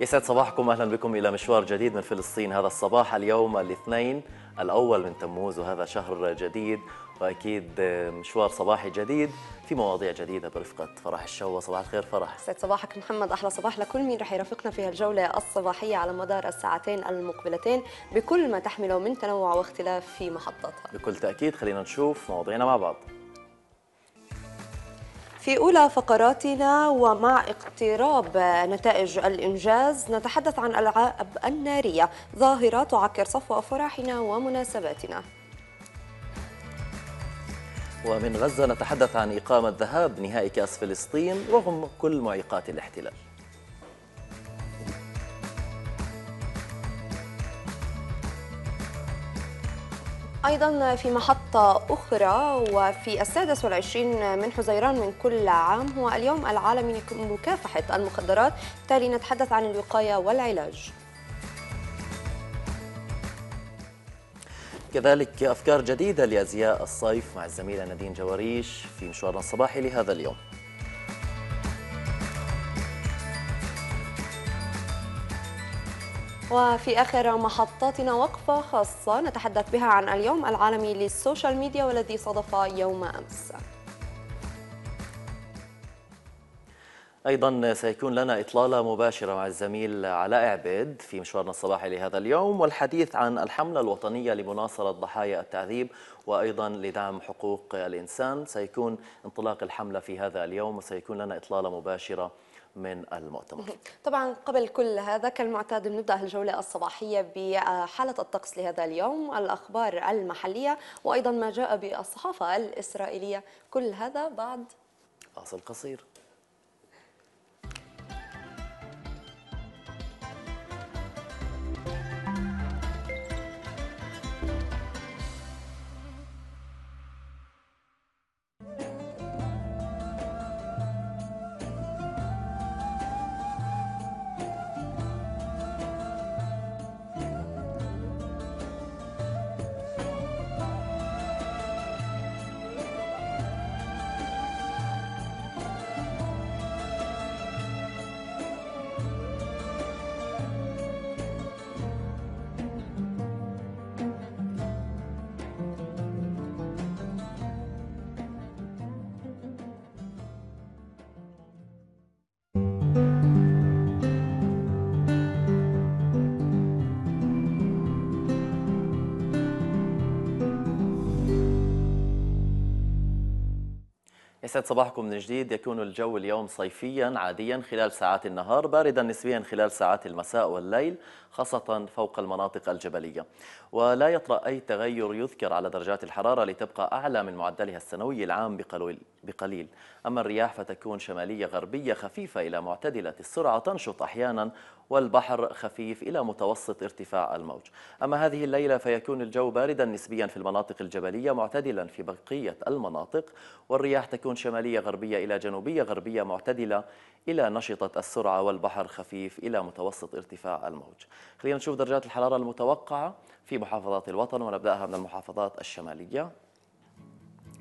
يسعد صباحكم اهلا بكم الى مشوار جديد من فلسطين هذا الصباح اليوم الاثنين الاول من تموز وهذا شهر جديد واكيد مشوار صباحي جديد في مواضيع جديده برفقه فرح الشوا صباح الخير فرح سعد صباحك محمد احلى صباح لكل مين رح يرافقنا في هالجوله الصباحيه على مدار الساعتين المقبلتين بكل ما تحمله من تنوع واختلاف في محطاتها بكل تاكيد خلينا نشوف مواضيعنا مع بعض في أولى فقراتنا ومع اقتراب نتائج الإنجاز نتحدث عن الألعاب النارية ظاهرة تعكر صفو أفراحنا ومناسباتنا ومن غزة نتحدث عن إقامة ذهاب نهائي كأس فلسطين رغم كل معيقات الاحتلال أيضا في محطة أخرى وفي السادس والعشرين من حزيران من كل عام هو اليوم العالمي لمكافحة المخدرات بالتالي نتحدث عن الوقاية والعلاج كذلك أفكار جديدة لأزياء الصيف مع الزميلة نادين جواريش في مشوارنا الصباحي لهذا اليوم وفي آخر محطاتنا وقفة خاصة نتحدث بها عن اليوم العالمي للسوشيال ميديا والذي صادف يوم أمس أيضا سيكون لنا إطلالة مباشرة مع الزميل علاء عبيد في مشوارنا الصباحي لهذا اليوم والحديث عن الحملة الوطنية لمناصرة ضحايا التعذيب وأيضا لدعم حقوق الإنسان سيكون انطلاق الحملة في هذا اليوم وسيكون لنا إطلالة مباشرة من المؤتمر طبعا قبل كل هذا كالمعتاد نبدأ الجولة الصباحية بحالة الطقس لهذا اليوم الأخبار المحلية وأيضا ما جاء بالصحافة الإسرائيلية كل هذا بعد فاصل قصير يسعد صباحكم من جديد يكون الجو اليوم صيفيا عاديا خلال ساعات النهار باردا نسبيا خلال ساعات المساء والليل خاصة فوق المناطق الجبلية ولا يطرأ أي تغير يذكر على درجات الحرارة لتبقى أعلى من معدلها السنوي العام بقليل أما الرياح فتكون شمالية غربية خفيفة إلى معتدلة السرعة تنشط أحيانا والبحر خفيف إلى متوسط ارتفاع الموج أما هذه الليلة فيكون الجو باردا نسبيا في المناطق الجبلية معتدلا في بقية المناطق والرياح تكون شمالية غربية إلى جنوبية غربية معتدلة إلى نشطة السرعة والبحر خفيف إلى متوسط ارتفاع الموج خلينا نشوف درجات الحرارة المتوقعة في محافظات الوطن ونبدأها من المحافظات الشمالية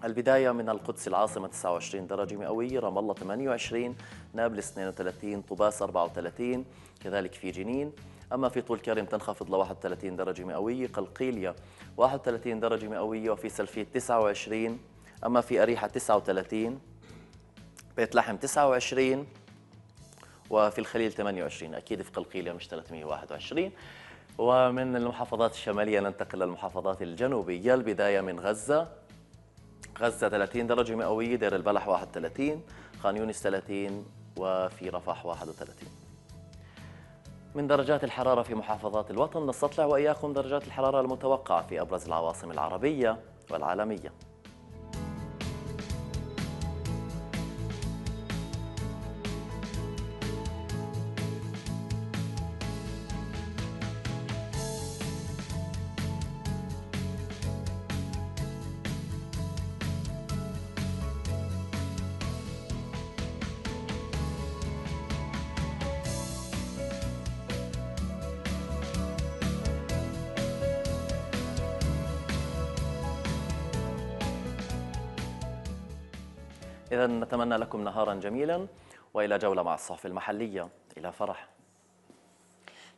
البداية من القدس العاصمة 29 درجة مئوية رام الله 28 نابلس 32 طوباس 34 كذلك في جنين أما في طول كرم تنخفض ل 31 درجة مئوية قلقيلية 31 درجة مئوية وفي سلفيت 29 أما في أريحة 39 بيت لحم 29 وفي الخليل 28 أكيد في قلقيلة مش 321 ومن المحافظات الشمالية ننتقل للمحافظات الجنوبية البداية من غزة غزة 30 درجة مئوية دير البلح 31 خان يونس 30 وفي رفح 31 من درجات الحرارة في محافظات الوطن نستطلع وإياكم درجات الحرارة المتوقعة في أبرز العواصم العربية والعالمية أتمنى لكم نهارا جميلا وإلى جولة مع الصحف المحلية إلى فرح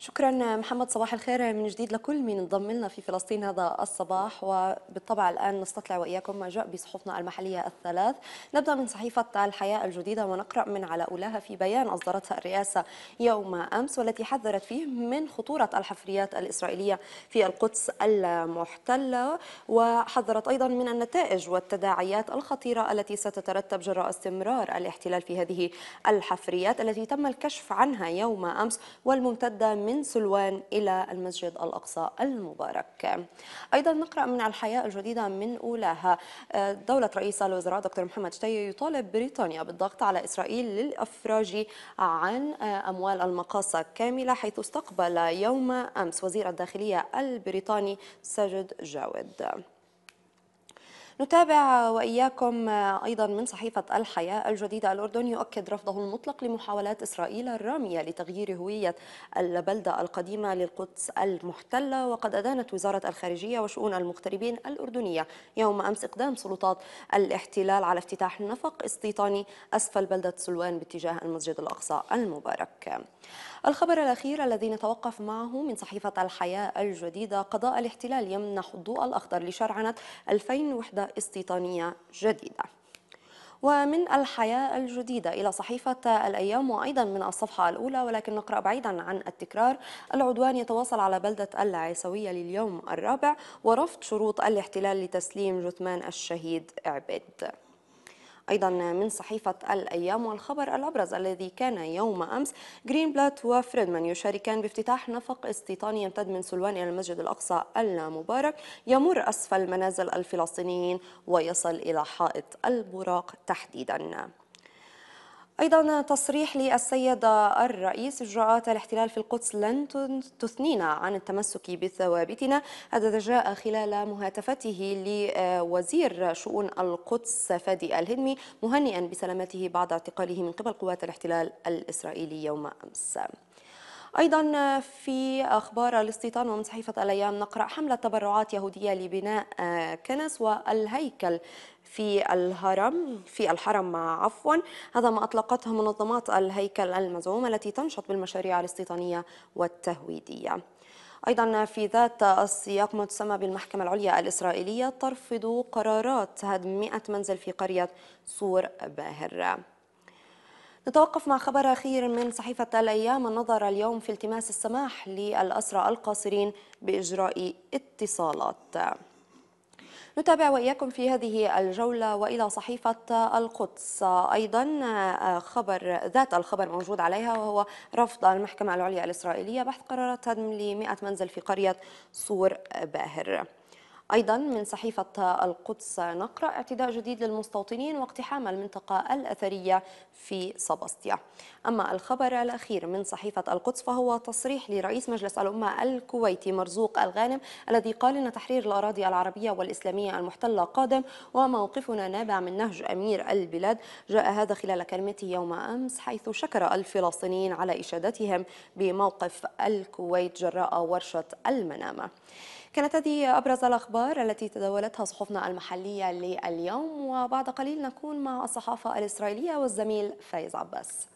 شكرا محمد صباح الخير من جديد لكل من انضم لنا في فلسطين هذا الصباح وبالطبع الآن نستطلع وإياكم ما جاء بصحفنا المحلية الثلاث نبدأ من صحيفة الحياة الجديدة ونقرأ من على أولاها في بيان أصدرتها الرئاسة يوم أمس والتي حذرت فيه من خطورة الحفريات الإسرائيلية في القدس المحتلة وحذرت أيضا من النتائج والتداعيات الخطيرة التي ستترتب جراء استمرار الاحتلال في هذه الحفريات التي تم الكشف عنها يوم أمس والممتدة من من سلوان إلى المسجد الأقصى المبارك أيضا نقرأ من الحياة الجديدة من أولاها آه، دولة رئيس الوزراء دكتور محمد شتي يطالب بريطانيا بالضغط على إسرائيل للإفراج عن آه، أموال المقاصة كاملة حيث استقبل يوم أمس وزير الداخلية البريطاني سجد جاود نتابع وإياكم أيضا من صحيفة الحياة الجديدة الأردن يؤكد رفضه المطلق لمحاولات إسرائيل الرامية لتغيير هوية البلدة القديمة للقدس المحتلة وقد أدانت وزارة الخارجية وشؤون المغتربين الأردنية يوم أمس إقدام سلطات الاحتلال على افتتاح نفق استيطاني أسفل بلدة سلوان باتجاه المسجد الأقصى المبارك الخبر الأخير الذي نتوقف معه من صحيفة الحياة الجديدة قضاء الاحتلال يمنح الضوء الأخضر لشرعنة 2000 وحدة استيطانية جديدة ومن الحياة الجديدة إلى صحيفة الأيام وأيضا من الصفحة الأولى ولكن نقرأ بعيدا عن التكرار العدوان يتواصل على بلدة العيسوية لليوم الرابع ورفض شروط الاحتلال لتسليم جثمان الشهيد عبيد أيضا من صحيفة الأيام والخبر الأبرز الذي كان يوم أمس جرين بلات وفريدمان يشاركان بافتتاح نفق استيطاني يمتد من سلوان إلى المسجد الأقصى المبارك يمر أسفل منازل الفلسطينيين ويصل إلى حائط البراق تحديدا أيضا تصريح للسيد الرئيس إجراءات الاحتلال في القدس لن تثنينا عن التمسك بثوابتنا هذا جاء خلال مهاتفته لوزير شؤون القدس فادي الهدمي مهنئا بسلامته بعد اعتقاله من قبل قوات الاحتلال الإسرائيلي يوم أمس أيضا في أخبار الاستيطان ومن صحيفة الأيام نقرأ حملة تبرعات يهودية لبناء آه، كنس والهيكل في الهرم في الحرم عفوا هذا ما أطلقته منظمات الهيكل المزعومة التي تنشط بالمشاريع الاستيطانية والتهويدية أيضا في ذات السياق ما تسمى بالمحكمة العليا الإسرائيلية ترفض قرارات هدم 100 منزل في قرية سور باهر نتوقف مع خبر أخير من صحيفة الأيام النظر اليوم في التماس السماح للأسرى القاصرين بإجراء اتصالات نتابع وإياكم في هذه الجولة وإلى صحيفة القدس أيضا خبر ذات الخبر موجود عليها وهو رفض المحكمة العليا الإسرائيلية بحث قرارات هدم لمئة 100 منزل في قرية صور باهر أيضا من صحيفة القدس نقرأ اعتداء جديد للمستوطنين واقتحام المنطقة الأثرية في سباستيا أما الخبر الأخير من صحيفة القدس فهو تصريح لرئيس مجلس الأمة الكويتي مرزوق الغانم الذي قال إن تحرير الأراضي العربية والإسلامية المحتلة قادم وموقفنا نابع من نهج أمير البلاد جاء هذا خلال كلمته يوم أمس حيث شكر الفلسطينيين على إشادتهم بموقف الكويت جراء ورشة المنامة كانت هذه أبرز الأخبار التي تداولتها صحفنا المحلية لليوم وبعد قليل نكون مع الصحافة الإسرائيلية والزميل فايز عباس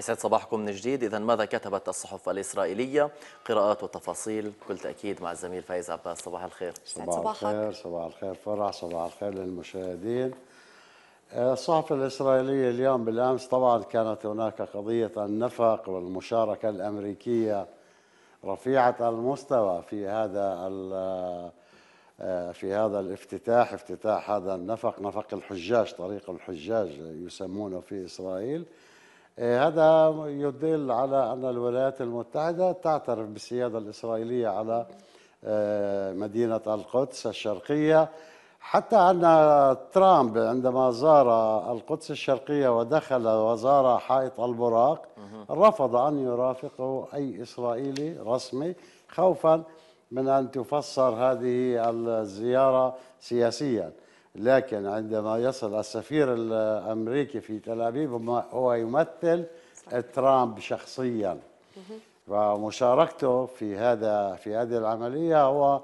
يسعد صباحكم من جديد إذا ماذا كتبت الصحف الإسرائيلية قراءات وتفاصيل كل تأكيد مع الزميل فايز عباس صباح الخير صباح, صباح الخير صباح الخير فرح صباح الخير للمشاهدين آه، الصحف الإسرائيلية اليوم بالأمس طبعا كانت هناك قضية النفق والمشاركة الأمريكية رفيعة المستوى في هذا آه، في هذا الافتتاح افتتاح هذا النفق نفق الحجاج طريق الحجاج يسمونه في إسرائيل آه، هذا يدل على أن الولايات المتحدة تعترف بالسيادة الإسرائيلية على آه، مدينة القدس الشرقية حتى أن ترامب عندما زار القدس الشرقية ودخل وزار حائط البراق رفض أن يرافقه أي إسرائيلي رسمي خوفا من أن تفسر هذه الزيارة سياسيا لكن عندما يصل السفير الامريكي في تل ابيب هو يمثل ترامب شخصيا ومشاركته في هذا في هذه العمليه هو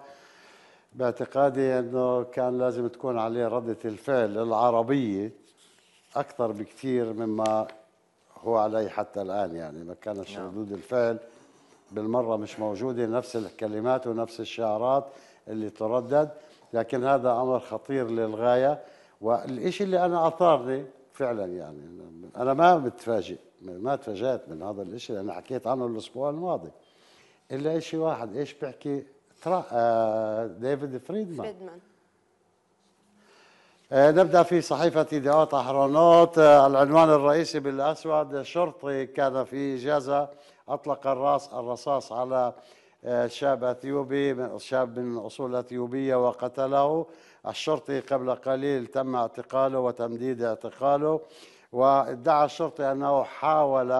باعتقادي انه كان لازم تكون عليه رده الفعل العربيه اكثر بكثير مما هو عليه حتى الان يعني ما كانش نعم. ردود الفعل بالمره مش موجوده نفس الكلمات ونفس الشعارات اللي تردد لكن هذا امر خطير للغايه والشيء اللي انا اثارني فعلا يعني انا ما متفاجئ ما تفاجات من هذا الشيء انا حكيت عنه الاسبوع الماضي الا شيء واحد ايش بيحكي ترا... آه ديفيد فريدمان فريدمان آه نبدا في صحيفه ديوات احرانوت آه العنوان الرئيسي بالاسود شرطي كان في اجازه اطلق الراس الرصاص على آه، شاب اثيوبي شاب من اصول اثيوبيه وقتله الشرطي قبل قليل تم اعتقاله وتمديد اعتقاله وادعى الشرطي انه حاول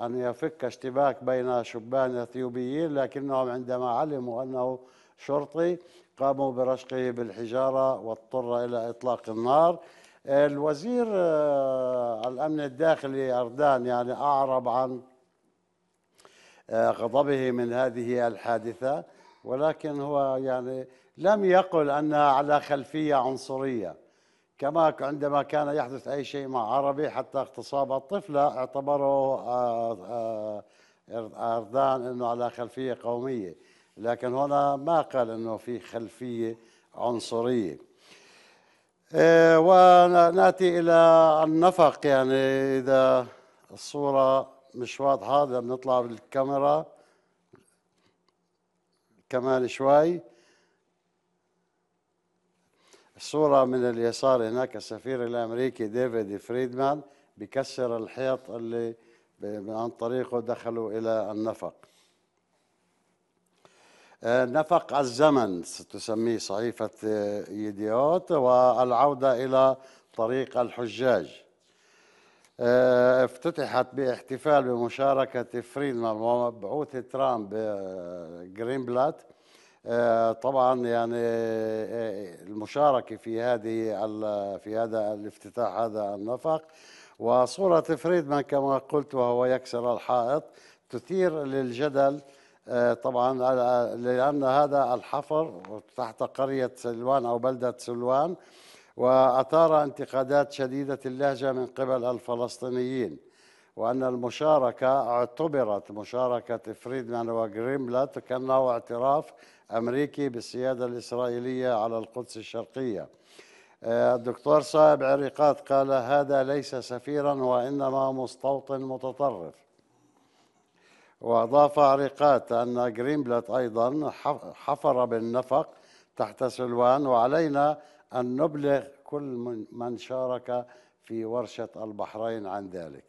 ان يفك اشتباك بين شبان اثيوبيين لكنهم عندما علموا انه شرطي قاموا برشقه بالحجاره واضطر الى اطلاق النار الوزير آه، الامن الداخلي اردان يعني اعرب عن غضبه من هذه الحادثة ولكن هو يعني لم يقل أنها على خلفية عنصرية كما عندما كان يحدث أي شيء مع عربي حتى اغتصاب الطفلة اعتبره آه، آه، أردان أنه على خلفية قومية لكن هنا ما قال أنه في خلفية عنصرية آه، وناتي إلى النفق يعني إذا الصورة مش واضحة بدنا بنطلع بالكاميرا كمان شوي الصورة من اليسار هناك السفير الأمريكي ديفيد فريدمان بكسر الحيط اللي عن طريقه دخلوا إلى النفق آه، نفق الزمن تسميه صحيفة آه، يديوت والعودة إلى طريق الحجاج آه، افتتحت باحتفال بمشاركة فريدمان ومبعوث ترامب آه، جرينبلات آه، طبعا يعني المشاركة في هذه في هذا الافتتاح هذا النفق وصورة فريدمان كما قلت وهو يكسر الحائط تثير للجدل طبعا لأن هذا الحفر تحت قرية سلوان أو بلدة سلوان وأثار انتقادات شديدة اللهجة من قبل الفلسطينيين وأن المشاركة اعتبرت مشاركة فريدمان وغريملت كأنه اعتراف أمريكي بالسيادة الإسرائيلية على القدس الشرقية آه، الدكتور صائب عريقات قال هذا ليس سفيرا وإنما مستوطن متطرف وأضاف عريقات أن غريملت أيضا حفر بالنفق تحت سلوان وعلينا أن نبلغ كل من شارك في ورشة البحرين عن ذلك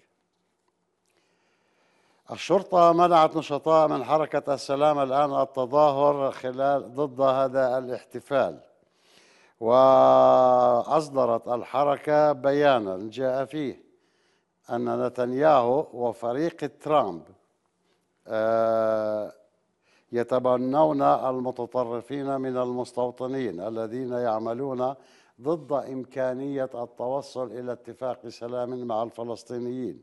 الشرطة منعت نشطاء من حركة السلام الآن التظاهر خلال ضد هذا الاحتفال وأصدرت الحركة بيانا جاء فيه أن نتنياهو وفريق ترامب آه يتبنون المتطرفين من المستوطنين الذين يعملون ضد إمكانية التوصل إلى اتفاق سلام مع الفلسطينيين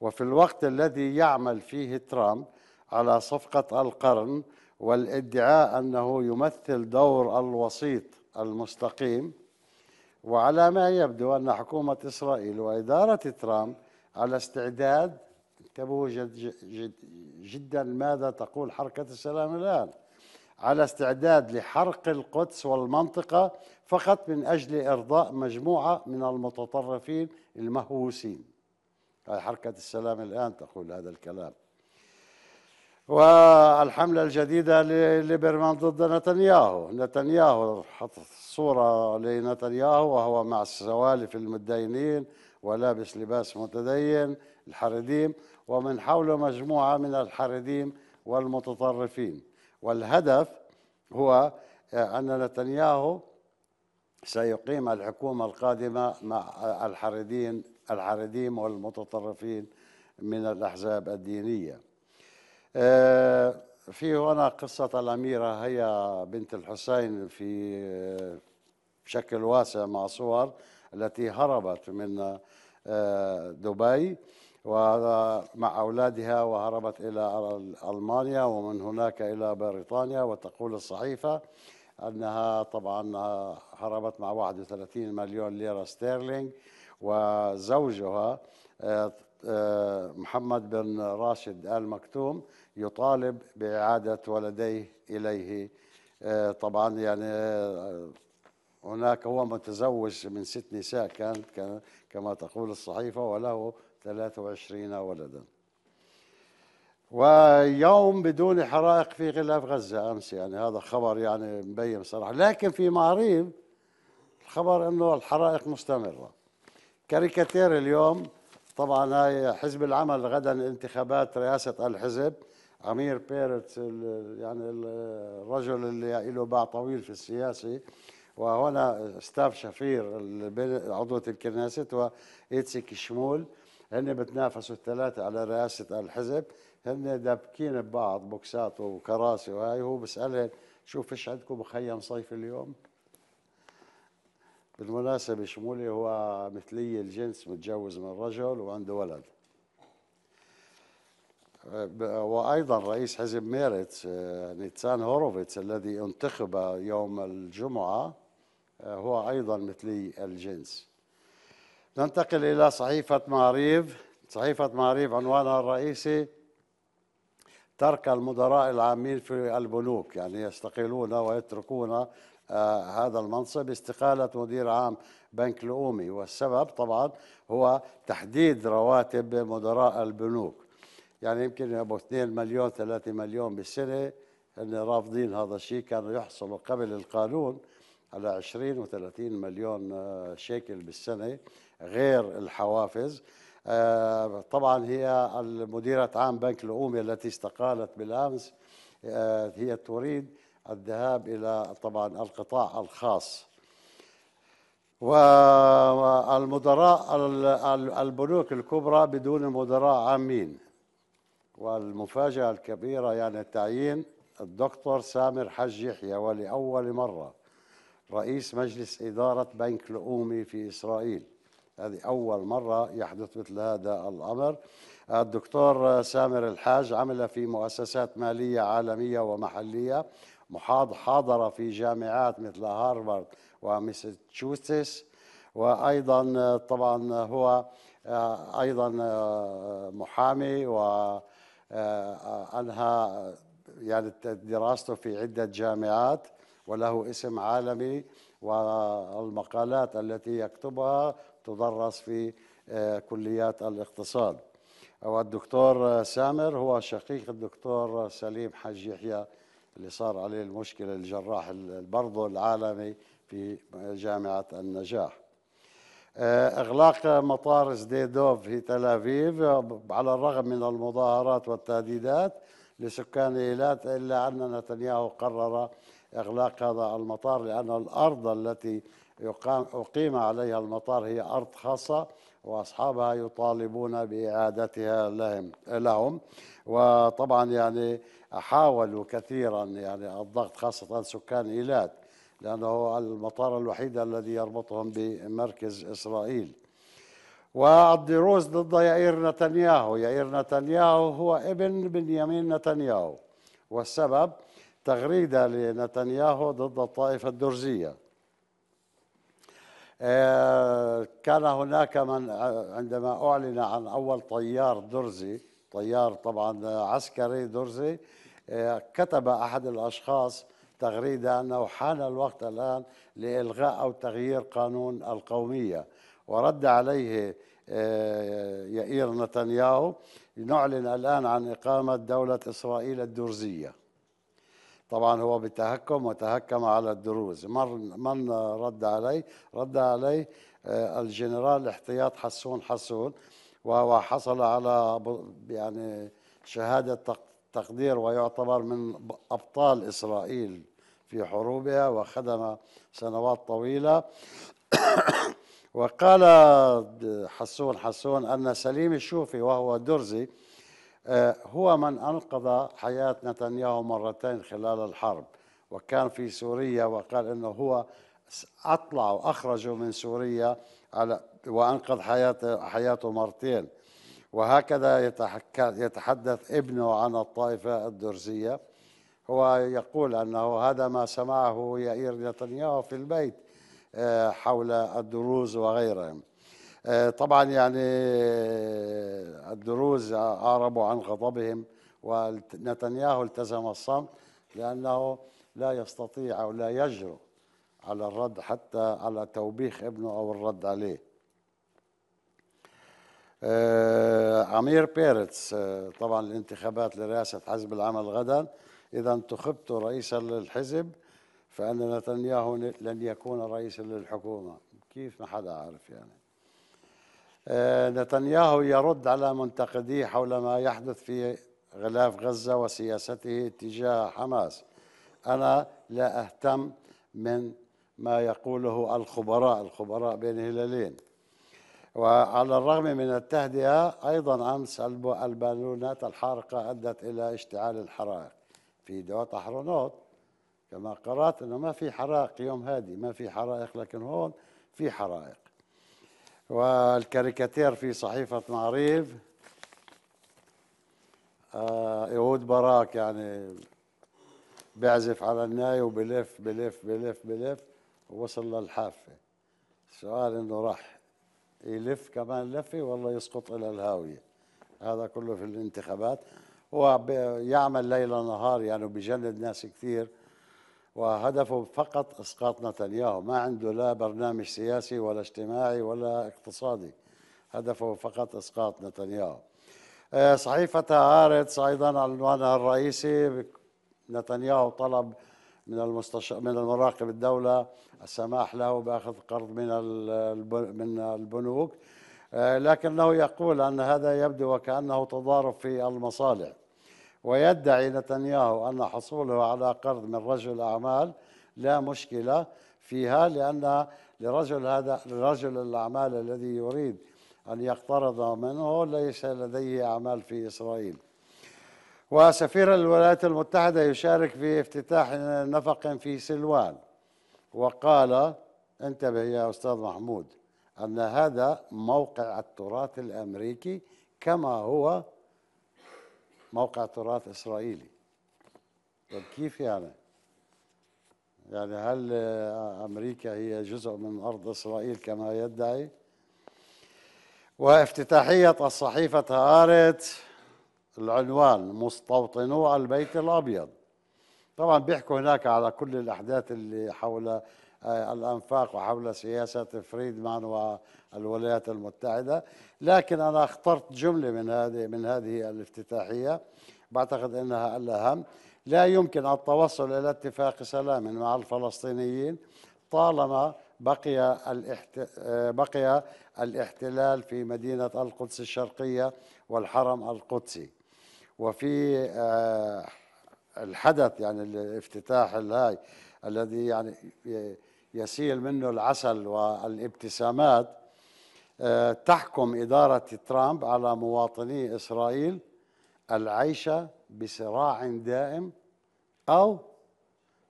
وفي الوقت الذي يعمل فيه ترامب على صفقة القرن والادعاء أنه يمثل دور الوسيط المستقيم وعلى ما يبدو أن حكومة إسرائيل وإدارة ترامب على استعداد كتابه جد جد جدا ماذا تقول حركة السلام الآن على استعداد لحرق القدس والمنطقة فقط من أجل إرضاء مجموعة من المتطرفين المهووسين حركة السلام الآن تقول هذا الكلام والحملة الجديدة لليبرمان ضد نتنياهو نتنياهو حط صورة لنتنياهو وهو مع السوالف المتدينين ولابس لباس متدين الحرديم ومن حوله مجموعة من الحارديم والمتطرفين والهدف هو آه، أن نتنياهو سيقيم الحكومة القادمة مع الحاردين الحارديم والمتطرفين من الأحزاب الدينية آه، في هنا قصة الأميرة هي بنت الحسين في آه، بشكل واسع مع صور التي هربت من دبي ومع أولادها وهربت إلى ألمانيا ومن هناك إلى بريطانيا وتقول الصحيفة أنها طبعا هربت مع 31 مليون ليرة ستيرلينج وزوجها آه، محمد بن راشد آل مكتوم يطالب بإعادة ولديه إليه آه، طبعا يعني آه، هناك هو متزوج من ست نساء كان كما تقول الصحيفة وله 23 ولدا ويوم بدون حرائق في غلاف غزة أمس يعني هذا خبر يعني مبين صراحة لكن في معريب الخبر أنه الحرائق مستمرة كاريكاتير اليوم طبعا هاي حزب العمل غدا انتخابات رئاسة الحزب عمير بيرت يعني الرجل اللي له باع طويل في السياسي وهنا ستاف شفير عضوة الكنيست وإيتسي كشمول هن بتنافسوا الثلاثة على رئاسة الحزب هن دابكين ببعض بوكسات وكراسي وهي هو بسألهن شو فيش عندكم مخيم صيف اليوم؟ بالمناسبة شمولي هو مثلي الجنس متجوز من رجل وعنده ولد وأيضا رئيس حزب ميرت آه، نيتسان هوروفيتس الذي انتخب يوم الجمعة آه، هو أيضا مثلي الجنس ننتقل إلى صحيفة معريف صحيفة معريف عنوانها الرئيسي ترك المدراء العامين في البنوك يعني يستقيلون ويتركون آه، هذا المنصب استقالة مدير عام بنك لؤومي والسبب طبعا هو تحديد رواتب مدراء البنوك يعني يمكن أبو 2 مليون 3 مليون بالسنة أن رافضين هذا الشيء كانوا يحصلوا قبل القانون على 20 و30 مليون آه، شيكل بالسنه غير الحوافز آه، طبعا هي المديرة عام بنك الأمة التي استقالت بالأمس آه، هي تريد الذهاب إلى طبعا القطاع الخاص والمدراء البنوك الكبرى بدون مدراء عامين والمفاجأة الكبيرة يعني تعيين الدكتور سامر حج يحيى ولأول مرة رئيس مجلس إدارة بنك لؤومي في إسرائيل هذه أول مرة يحدث مثل هذا الأمر الدكتور سامر الحاج عمل في مؤسسات مالية عالمية ومحلية حاضر في جامعات مثل هارفارد ومساتشوستس وأيضا طبعا هو أيضا محامي وأنهى آه، يعني دراسته في عدة جامعات وله اسم عالمي والمقالات التي يكتبها تدرس في آه، كليات الاقتصاد والدكتور سامر هو شقيق الدكتور سليم حج يحيى اللي صار عليه المشكلة الجراح برضه العالمي في جامعة النجاح آه، إغلاق مطار زديدوف في تل أبيب على الرغم من المظاهرات والتهديدات لسكان إيلات إلا أن نتنياهو قرر إغلاق هذا المطار لأن الأرض التي يقام أقيم عليها المطار هي أرض خاصة وأصحابها يطالبون بإعادتها لهم لهم وطبعا يعني حاولوا كثيرا يعني الضغط خاصة سكان إيلات لأنه المطار الوحيد الذي يربطهم بمركز إسرائيل والدروز ضد يائير نتنياهو يائير نتنياهو هو ابن بنيامين نتنياهو والسبب تغريدة لنتنياهو ضد الطائفة الدرزية آه، كان هناك من آه، عندما أعلن عن أول طيار درزي طيار طبعا عسكري درزي آه، كتب أحد الأشخاص تغريدة أنه حان الوقت الآن لإلغاء أو تغيير قانون القومية ورد عليه يائير نتنياهو نعلن الآن عن إقامة دولة إسرائيل الدرزية طبعا هو بتهكم وتهكم على الدروز من من رد علي رد علي آه، الجنرال احتياط حسون حسون وهو حصل على يعني شهاده تقدير ويعتبر من ابطال اسرائيل في حروبها وخدم سنوات طويله وقال حسون حسون ان سليم الشوفي وهو درزي آه، هو من أنقذ حياة نتنياهو مرتين خلال الحرب وكان في سوريا وقال أنه هو أطلع وأخرجه من سوريا على وأنقذ حياته, حياته مرتين وهكذا يتحدث ابنه عن الطائفة الدرزية هو يقول أنه هذا ما سمعه يائير نتنياهو في البيت آه، حول الدروز وغيرهم آه، طبعا يعني آه، الدروز أعربوا عن غضبهم ونتنياهو التزم الصمت لأنه لا يستطيع أو لا يجرؤ على الرد حتى على توبيخ ابنه أو الرد عليه آه، امير بيرتس طبعا الانتخابات لرئاسة حزب العمل غدا إذا انتخبت رئيسا للحزب فأن نتنياهو لن يكون رئيسا للحكومة كيف ما حدا عارف يعني آه، نتنياهو يرد على منتقديه حول ما يحدث في غلاف غزة وسياسته تجاه حماس أنا لا أهتم من ما يقوله الخبراء الخبراء بين هلالين وعلى الرغم من التهدئة أيضا أمس البالونات الحارقة أدت إلى اشتعال الحرائق في دوات أحرونوت كما قرأت أنه ما في حرائق يوم هادي ما في حرائق لكن هون في حرائق والكاريكاتير في صحيفة معريف آه، يهود براك يعني بيعزف على الناي وبلف بلف بلف بلف ووصل للحافة السؤال انه راح يلف كمان لفة والله يسقط إلى الهاوية هذا كله في الانتخابات هو بيعمل ليل نهار يعني بجند ناس كثير وهدفه فقط اسقاط نتنياهو ما عنده لا برنامج سياسي ولا اجتماعي ولا اقتصادي هدفه فقط اسقاط نتنياهو آه، صحيفة هارتس أيضا عنوانها الرئيسي نتنياهو طلب من المستشار من المراقب الدولة السماح له بأخذ قرض من من البنوك آه، لكنه يقول أن هذا يبدو وكأنه تضارب في المصالح ويدعي نتنياهو أن حصوله على قرض من رجل أعمال لا مشكلة فيها لأن لرجل هذا لرجل الأعمال الذي يريد أن يقترض منه ليس لديه أعمال في إسرائيل وسفير الولايات المتحدة يشارك في افتتاح نفق في سلوان وقال انتبه يا أستاذ محمود أن هذا موقع التراث الأمريكي كما هو موقع تراث إسرائيلي طب كيف يعني؟ يعني هل أمريكا هي جزء من أرض إسرائيل كما يدعي؟ وافتتاحية الصحيفة هارت العنوان مستوطنو البيت الأبيض طبعا بيحكوا هناك على كل الأحداث اللي حول آه، الأنفاق وحول سياسة فريدمان والولايات المتحدة لكن أنا اخترت جملة من هذه من هذه الافتتاحية بعتقد أنها الأهم لا يمكن التوصل إلى اتفاق سلام مع الفلسطينيين طالما بقي الاحت... آه، بقي الاحتلال في مدينة القدس الشرقية والحرم القدسي وفي آه، الحدث يعني الافتتاح الهاي الذي يعني يسيل منه العسل والابتسامات آه، تحكم إدارة ترامب على مواطني إسرائيل العيش بصراع دائم أو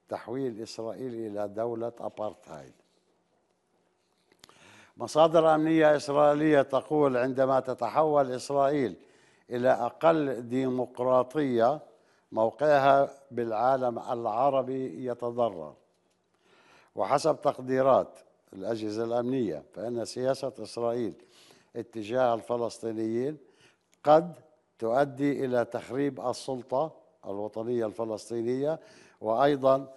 تحويل إسرائيل إلى دولة أبارتهايد مصادر أمنية إسرائيلية تقول عندما تتحول إسرائيل إلى أقل ديمقراطية موقعها بالعالم العربي يتضرر وحسب تقديرات الأجهزة الأمنية فإن سياسة إسرائيل اتجاه الفلسطينيين قد تؤدي إلى تخريب السلطة الوطنية الفلسطينية وأيضا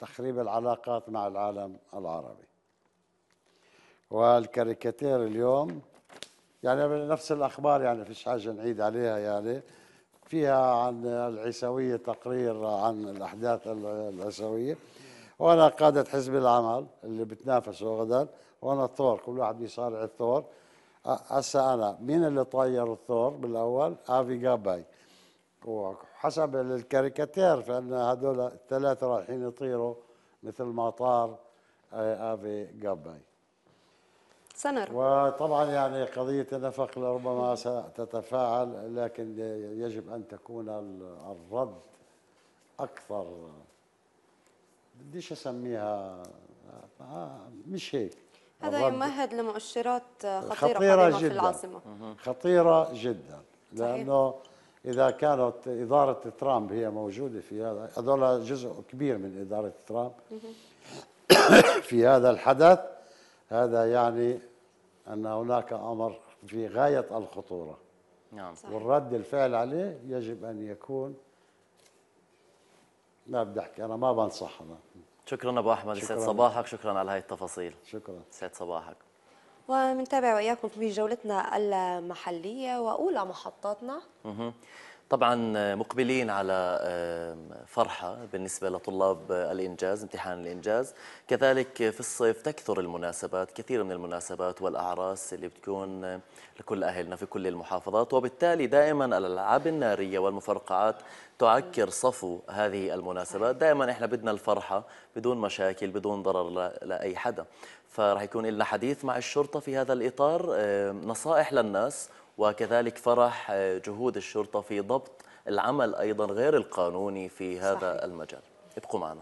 تخريب العلاقات مع العالم العربي والكاريكاتير اليوم يعني نفس الأخبار يعني فيش حاجة نعيد عليها يعني فيها عن العيسوية تقرير عن الأحداث العيسوية وانا قاده حزب العمل اللي بتنافسوا غدا وانا الثور كل واحد بيصارع الثور هسه انا مين اللي طير الثور بالاول؟ افي جاباي وحسب الكاريكاتير فان هذول الثلاثه رايحين يطيروا مثل ما طار آه، افي جاباي سنر وطبعا يعني قضيه النفق لربما ستتفاعل لكن يجب ان تكون الرد اكثر بديش اسميها آه، مش هيك هذا يمهد لمؤشرات خطيره, خطيرة جدا في العاصمه خطيره جدا لانه اذا كانت اداره ترامب هي موجوده في هذا هذول جزء كبير من اداره ترامب في هذا الحدث هذا يعني ان هناك امر في غايه الخطوره نعم والرد الفعل عليه يجب ان يكون لا بدي احكي انا ما بنصح انا شكرا ابو احمد سعد صباحك شكرا على هاي التفاصيل شكرا سعد صباحك ومنتابع وإياكم في جولتنا المحلية وأولى محطاتنا طبعا مقبلين على فرحة بالنسبة لطلاب الإنجاز امتحان الإنجاز كذلك في الصيف تكثر المناسبات كثير من المناسبات والأعراس اللي بتكون لكل أهلنا في كل المحافظات وبالتالي دائما الألعاب النارية والمفرقعات تعكر صفو هذه المناسبات دائما إحنا بدنا الفرحة بدون مشاكل بدون ضرر لأي حدا فرح يكون لنا حديث مع الشرطة في هذا الإطار نصائح للناس وكذلك فرح آه، جهود الشرطة في ضبط العمل أيضا غير القانوني في هذا صحيح. المجال ابقوا معنا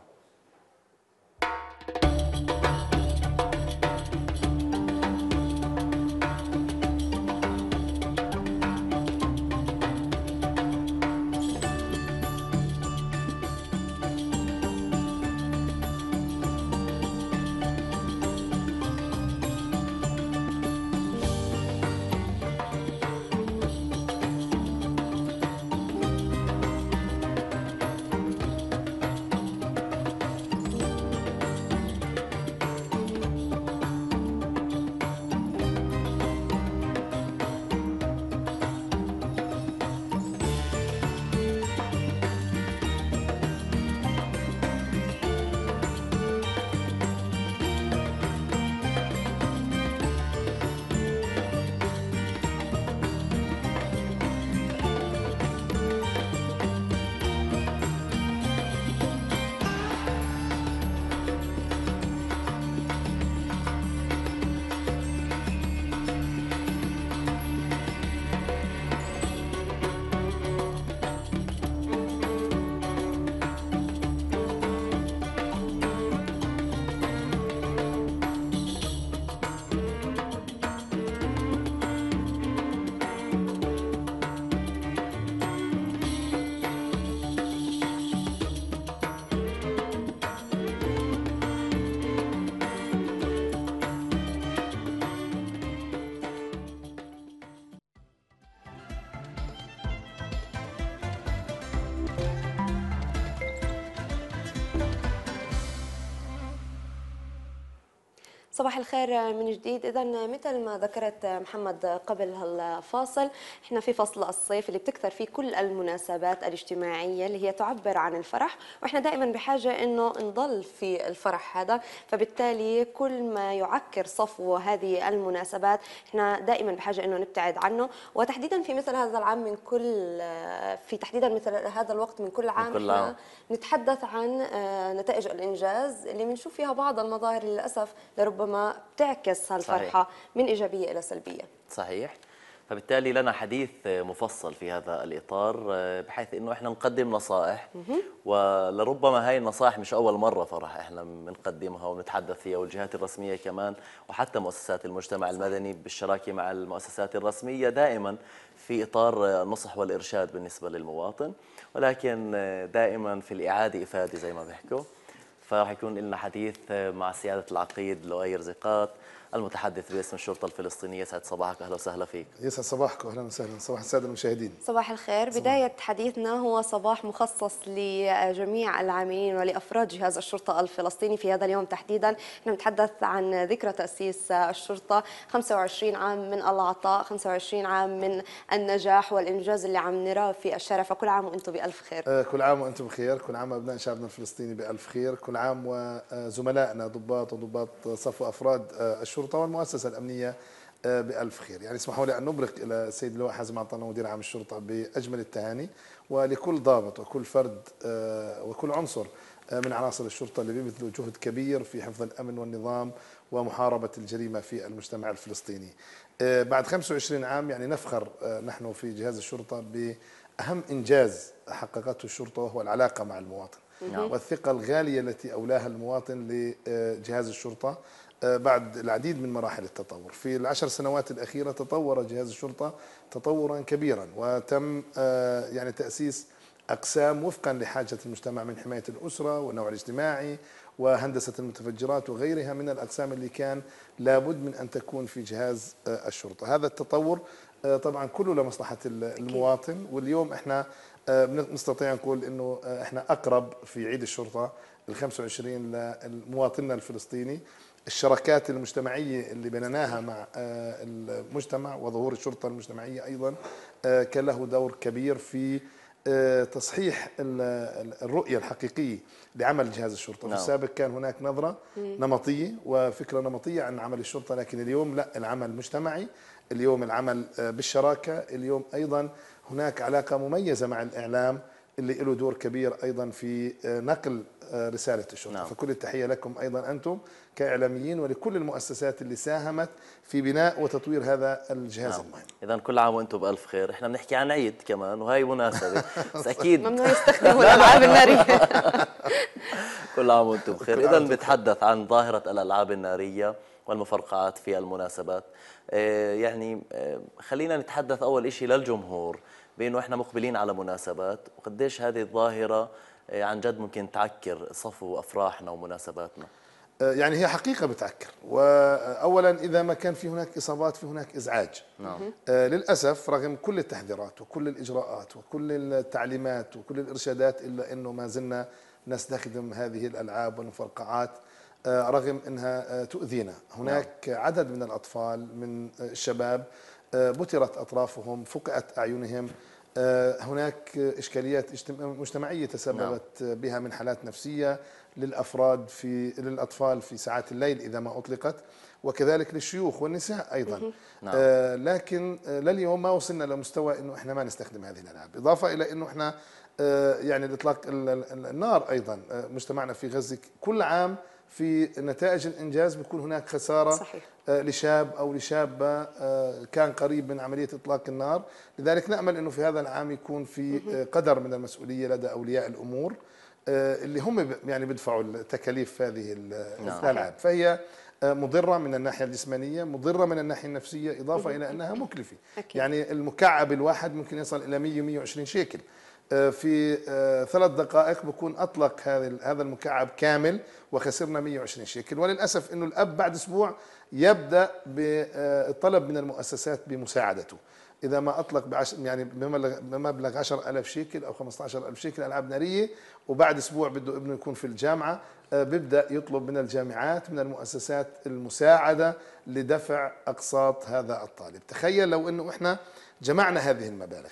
صباح الخير من جديد اذا مثل ما ذكرت محمد قبل هالفاصل احنا في فصل الصيف اللي بتكثر فيه كل المناسبات الاجتماعيه اللي هي تعبر عن الفرح واحنا دائما بحاجه انه نضل في الفرح هذا فبالتالي كل ما يعكر صفو هذه المناسبات احنا دائما بحاجه انه نبتعد عنه وتحديدا في مثل هذا العام من كل في تحديدا مثل هذا الوقت من كل عام, كل عام. نتحدث عن آه، نتائج الانجاز اللي بنشوف فيها بعض المظاهر للاسف لربما ربما بتعكس هالفرحة صحيح. من إيجابية إلى سلبية صحيح فبالتالي لنا حديث مفصل في هذا الإطار آه، بحيث أنه إحنا نقدم نصائح ولربما هاي النصائح مش أول مرة فرح إحنا بنقدمها ونتحدث فيها والجهات الرسمية كمان وحتى مؤسسات المجتمع المدني بالشراكة مع المؤسسات الرسمية دائما في إطار آه، النصح والإرشاد بالنسبة للمواطن ولكن آه، دائما في الإعادة إفادة زي ما بحكوا فراح يكون لنا حديث مع سيادة العقيد لؤي رزقات المتحدث باسم الشرطة الفلسطينية يسعد صباحك أهلا وسهلا فيك يسعد صباحك أهلا وسهلا صباح السادة المشاهدين صباح الخير صباح. بداية حديثنا هو صباح مخصص لجميع العاملين ولأفراد جهاز الشرطة الفلسطيني في هذا اليوم تحديدا نحن نتحدث عن ذكرى تأسيس الشرطة 25 عام من العطاء 25 عام من النجاح والإنجاز اللي عم نراه في الشارع فكل عام وأنتم بألف خير آه، كل عام وأنتم بخير كل عام أبناء شعبنا الفلسطيني بألف خير كل عام وزملائنا ضباط وضباط صف وأفراد آه، الشرطة الشرطة والمؤسسة الأمنية آه، بألف خير يعني اسمحوا لي أن نبرك إلى السيد لواء حازم عطلة مدير عام الشرطة بأجمل التهاني ولكل ضابط وكل فرد آه، وكل عنصر آه، من عناصر الشرطة اللي بيبذلوا جهد كبير في حفظ الأمن والنظام ومحاربة الجريمة في المجتمع الفلسطيني بعد 25 عام يعني نفخر نحن في جهاز الشرطة بأهم إنجاز حققته الشرطة وهو العلاقة مع المواطن نعم. والثقة الغالية التي أولاها المواطن لجهاز الشرطة آه، بعد العديد من مراحل التطور في العشر سنوات الأخيرة تطور جهاز الشرطة تطورا كبيرا وتم آه، يعني تأسيس أقسام وفقا لحاجة المجتمع من حماية الأسرة والنوع الاجتماعي وهندسة المتفجرات وغيرها من الأقسام اللي كان لابد من أن تكون في جهاز آه، الشرطة هذا التطور طبعا كله لمصلحة المواطن واليوم احنا نستطيع نقول انه احنا اقرب في عيد الشرطه ال 25 لمواطننا الفلسطيني الشراكات المجتمعية اللي بنيناها مع آه، المجتمع وظهور الشرطة المجتمعية أيضا آه، كان له دور كبير في آه، تصحيح الرؤية الحقيقية لعمل جهاز الشرطة في نعم. السابق كان هناك نظرة نمطية وفكرة نمطية عن عمل الشرطة لكن اليوم لا العمل مجتمعي اليوم العمل بالشراكة اليوم أيضا هناك علاقة مميزة مع الإعلام اللي له دور كبير أيضا في نقل رسالة الشرطة نعم. فكل التحية لكم أيضا أنتم كاعلاميين ولكل المؤسسات اللي ساهمت في بناء وتطوير هذا الجهاز نعم. المهم اذا كل عام وانتم بالف خير احنا بنحكي عن عيد كمان وهي مناسبه بس اكيد ممنوع يستخدموا الالعاب الناريه كل عام وانتم بخير اذا بتحدث عن ظاهره الالعاب الناريه والمفرقعات في المناسبات آه، يعني آه، خلينا نتحدث اول شيء للجمهور بانه احنا مقبلين على مناسبات وقديش هذه الظاهره آه، عن جد ممكن تعكر صفو افراحنا ومناسباتنا آه، يعني هي حقيقة بتعكر وأولا إذا ما كان في هناك إصابات في هناك إزعاج نعم. آه، للأسف رغم كل التحذيرات وكل الإجراءات وكل التعليمات وكل الإرشادات إلا أنه ما زلنا نستخدم هذه الألعاب والمفرقعات آه، رغم أنها تؤذينا نعم. هناك نعم. عدد من الأطفال من الشباب بترت أطرافهم فقأت أعينهم هناك إشكاليات مجتمعية تسببت نعم. بها من حالات نفسية للافراد في للاطفال في ساعات الليل اذا ما اطلقت وكذلك للشيوخ والنساء ايضا نعم. آه لكن آه لليوم ما وصلنا لمستوى انه احنا ما نستخدم هذه الالعاب اضافه الى انه احنا آه يعني الاطلاق النار ايضا آه مجتمعنا في غزه كل عام في نتائج الانجاز بيكون هناك خساره صحيح. آه، لشاب او لشابه آه، كان قريب من عمليه اطلاق النار لذلك نامل انه في هذا العام يكون في آه، قدر من المسؤوليه لدى اولياء الامور آه، اللي هم يعني بيدفعوا التكاليف هذه نعم. الالعاب فهي آه، مضره من الناحيه الجسمانيه مضره من الناحيه النفسيه اضافه الى انها مكلفه أكيد. يعني المكعب الواحد ممكن يصل الى 100 120 شيكل آه، في ثلاث دقائق بكون اطلق هذا هذا المكعب كامل وخسرنا 120 شيكل وللاسف انه الاب بعد اسبوع يبدا بالطلب من المؤسسات بمساعدته إذا ما أطلق بعش يعني بمبلغ 10000 شيكل أو 15000 شيكل ألعاب نارية وبعد أسبوع بده ابنه يكون في الجامعة آه، بيبدأ يطلب من الجامعات من المؤسسات المساعدة لدفع أقساط هذا الطالب تخيل لو أنه إحنا جمعنا هذه المبالغ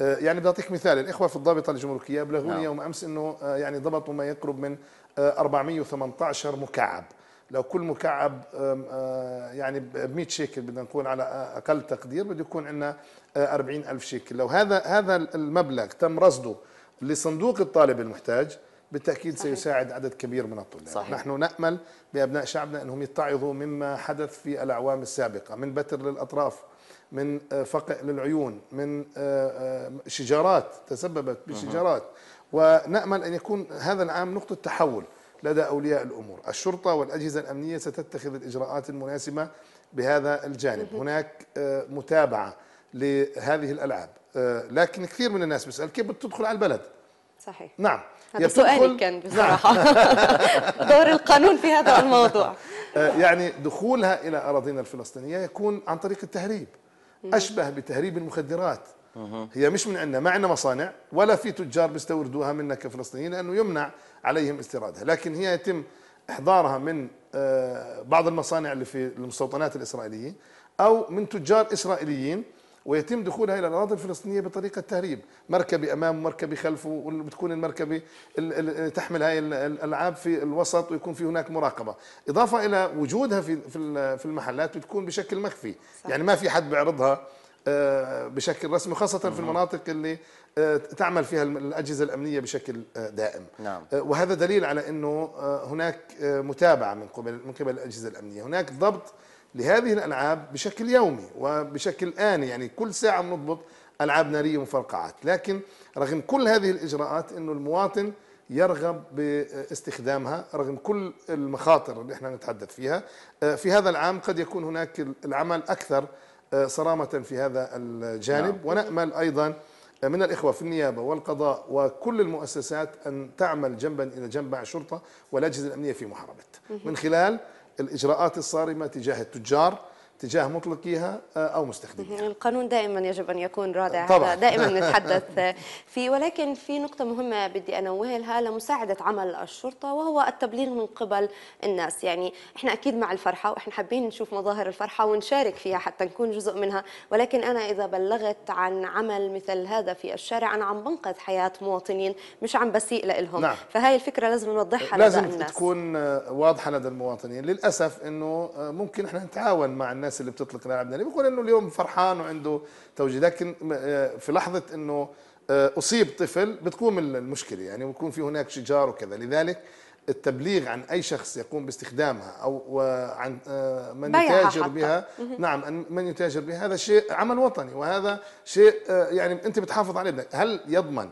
آه، يعني بدي اعطيك مثال الاخوه في الضابطه الجمركيه ابلغوني نعم. يوم امس انه آه، يعني ضبطوا ما يقرب من 418 مكعب لو كل مكعب آه، يعني ب 100 شيكل بدنا نقول على اقل تقدير بده يكون عندنا 40 آه، الف شيكل لو هذا هذا المبلغ تم رصده لصندوق الطالب المحتاج بالتاكيد صحيح. سيساعد عدد كبير من الطلاب صحيح. نحن نامل بابناء شعبنا انهم يتعظوا مما حدث في الاعوام السابقه من بتر للاطراف من آه، فقع للعيون من شجارات تسببت بشجارات ونامل ان يكون هذا العام نقطه تحول لدى أولياء الأمور الشرطة والأجهزة الأمنية ستتخذ الإجراءات المناسبة بهذا الجانب هناك آه، متابعة لهذه الألعاب آه، لكن كثير من الناس بيسأل كيف بتدخل على البلد صحيح نعم هذا سؤالي كان نعم. بصراحة نعم. دور القانون في هذا نعم. الموضوع آه، يعني دخولها إلى أراضينا الفلسطينية يكون عن طريق التهريب أشبه بتهريب المخدرات هي مش من عندنا ما عندنا مصانع ولا في تجار بيستوردوها منا كفلسطينيين لانه يمنع عليهم استيرادها لكن هي يتم احضارها من آه، بعض المصانع اللي في المستوطنات الاسرائيليه او من تجار اسرائيليين ويتم دخولها الى الاراضي الفلسطينيه بطريقه تهريب، مركبه امامه، مركبه خلفه، وبتكون المركبه تحمل هاي الالعاب في الوسط ويكون في هناك مراقبه، اضافه الى وجودها في في المحلات بتكون بشكل مخفي، صح. يعني ما في حد بيعرضها آه، بشكل رسمي خاصة في المناطق اللي آه، تعمل فيها الأجهزة الأمنية بشكل آه، دائم نعم. وهذا دليل على أنه هناك متابعة من قبل من قبل الأجهزة الأمنية هناك ضبط لهذه الألعاب بشكل يومي وبشكل آني يعني كل ساعة بنضبط ألعاب نارية ومفرقعات لكن رغم كل هذه الإجراءات أنه المواطن يرغب باستخدامها رغم كل المخاطر اللي احنا نتحدث فيها في هذا العام قد يكون هناك العمل أكثر آه، صرامة في هذا الجانب نعم. ونأمل أيضا آه، من الإخوة في النيابة والقضاء وكل المؤسسات أن تعمل جنبا إلى جنب مع الشرطة والأجهزة الأمنية في محاربته من خلال الإجراءات الصارمة تجاه التجار تجاه مطلقيها آه، او مستخدميها. القانون دائما يجب ان يكون رادع طبعا. هذا دائما نتحدث فيه ولكن في نقطه مهمه بدي انوه لها لمساعده عمل الشرطه وهو التبليغ من قبل الناس، يعني احنا اكيد مع الفرحه واحنا حابين نشوف مظاهر الفرحه ونشارك فيها حتى نكون جزء منها، ولكن انا اذا بلغت عن عمل مثل هذا في الشارع انا عم بنقذ حياه مواطنين مش عم بسيء لهم نعم. فهي الفكره لازم نوضحها لازم لدى الناس. لازم تكون آه، واضحه لدى المواطنين، للاسف انه آه، ممكن احنا نتعاون مع الناس الناس اللي بتطلق لاعب اجنبي بيقول انه اليوم فرحان وعنده توجيه لكن آه، في لحظه انه آه، اصيب طفل بتقوم المشكله يعني ويكون في هناك شجار وكذا لذلك التبليغ عن اي شخص يقوم باستخدامها او آه، عن من يتاجر بها نعم من يتاجر بها هذا شيء عمل وطني وهذا شيء يعني انت بتحافظ على ابنك هل يضمن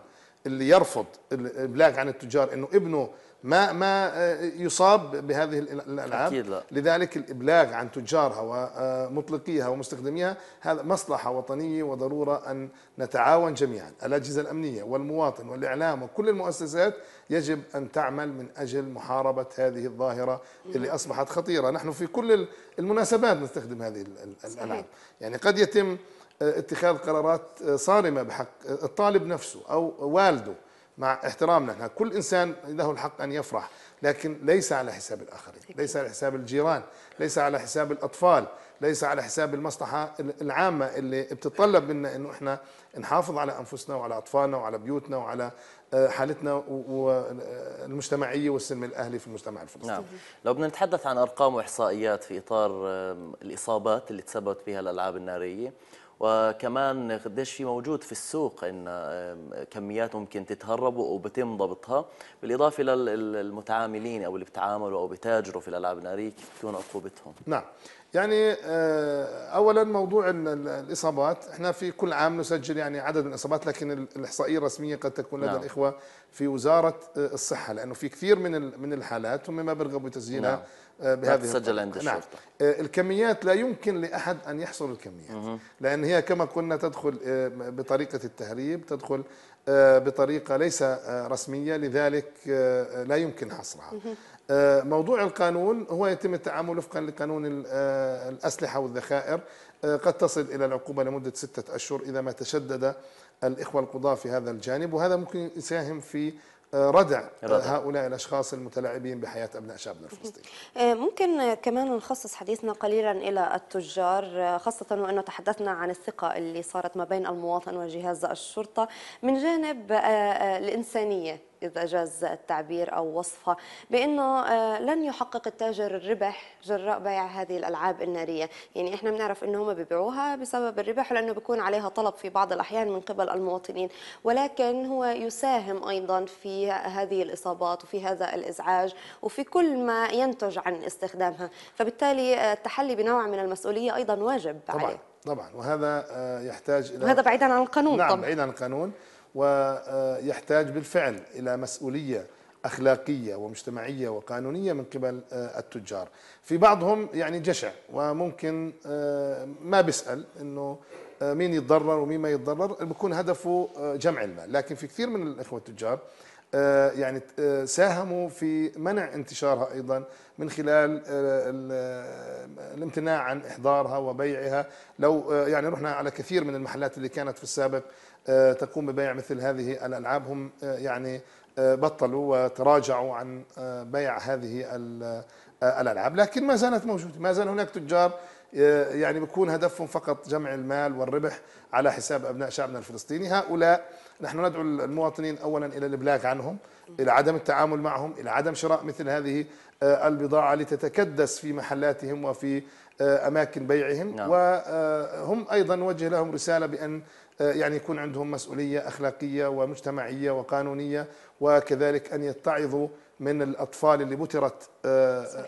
اللي يرفض الابلاغ عن التجار انه ابنه ما ما آه، يصاب بهذه الالعاب أكيد لا. لذلك الابلاغ عن تجارها ومطلقيها آه، ومستخدميها هذا مصلحه وطنيه وضروره ان نتعاون جميعا الاجهزه الامنيه والمواطن والاعلام وكل المؤسسات يجب ان تعمل من اجل محاربه هذه الظاهره اللي اصبحت خطيره نحن في كل المناسبات نستخدم هذه الالعاب يعني قد يتم آه، اتخاذ قرارات صارمه بحق الطالب نفسه او والده مع احترامنا احنا كل انسان له الحق ان يفرح لكن ليس على حساب الاخرين ليس على حساب الجيران ليس على حساب الاطفال ليس على حساب المصلحه العامه اللي بتتطلب منا انه احنا نحافظ على انفسنا وعلى اطفالنا وعلى بيوتنا وعلى آه، حالتنا المجتمعيه والسلم الاهلي في المجتمع الفلسطيني. نعم. نعم. لو بدنا نتحدث عن ارقام واحصائيات في اطار الاصابات اللي تسببت بها الالعاب الناريه وكمان قديش في موجود في السوق ان كميات ممكن تتهرب وبتم ضبطها بالاضافه للمتعاملين او اللي بتعاملوا او بتاجروا في الالعاب الناريه كيف تكون عقوبتهم نعم يعني آه، اولا موضوع الاصابات احنا في كل عام نسجل يعني عدد من الاصابات لكن الاحصائيه الرسميه قد تكون لدى نعم. الاخوه في وزاره آه، الصحه لانه في كثير من من الحالات هم ما بيرغبوا بتسجيلها نعم. آه، بهذه تسجل عند نعم. الشرطه الكميات لا يمكن لاحد ان يحصر الكميات مه. لان هي كما قلنا تدخل بطريقه التهريب تدخل بطريقه ليس رسميه لذلك لا يمكن حصرها آه، موضوع القانون هو يتم التعامل وفقا لقانون آه، الأسلحة والذخائر آه، قد تصل إلى العقوبة لمدة ستة أشهر إذا ما تشدد الإخوة القضاة في هذا الجانب وهذا ممكن يساهم في ردع, ردع هؤلاء الاشخاص المتلاعبين بحياه ابناء شعبنا الفلسطيني. ممكن كمان نخصص حديثنا قليلا الى التجار خاصه وانه تحدثنا عن الثقه اللي صارت ما بين المواطن وجهاز الشرطه من جانب الانسانيه إذا جاز التعبير أو وصفها بأنه آه، لن يحقق التاجر الربح جراء بيع هذه الألعاب النارية يعني إحنا بنعرف أنه هم بيبيعوها بسبب الربح لأنه بيكون عليها طلب في بعض الأحيان من قبل المواطنين ولكن هو يساهم أيضا في هذه الإصابات وفي هذا الإزعاج وفي كل ما ينتج عن استخدامها فبالتالي آه، التحلي بنوع من المسؤولية أيضا واجب طبعا. عليه طبعا وهذا آه، يحتاج إلى وهذا بعيدا عن القانون نعم طبعا. بعيدا عن القانون ويحتاج بالفعل إلى مسؤولية أخلاقية ومجتمعية وقانونية من قبل آه، التجار في بعضهم يعني جشع وممكن آه، ما بيسأل أنه آه، مين يتضرر ومين ما يتضرر بيكون هدفه جمع المال لكن في كثير من الإخوة التجار آه، يعني آه، ساهموا في منع انتشارها ايضا من خلال آه، الامتناع عن احضارها وبيعها لو يعني رحنا على كثير من المحلات اللي كانت في السابق تقوم ببيع مثل هذه الالعاب هم يعني بطلوا وتراجعوا عن بيع هذه الالعاب لكن ما زالت موجوده ما زال هناك تجار يعني بيكون هدفهم فقط جمع المال والربح على حساب ابناء شعبنا الفلسطيني هؤلاء نحن ندعو المواطنين اولا الى الابلاغ عنهم الى عدم التعامل معهم الى عدم شراء مثل هذه آه، البضاعه لتتكدس في محلاتهم وفي آه، اماكن بيعهم نعم. وهم آه، ايضا نوجه لهم رساله بان يعني يكون عندهم مسؤوليه اخلاقيه ومجتمعيه وقانونيه وكذلك ان يتعظوا من الاطفال اللي بترت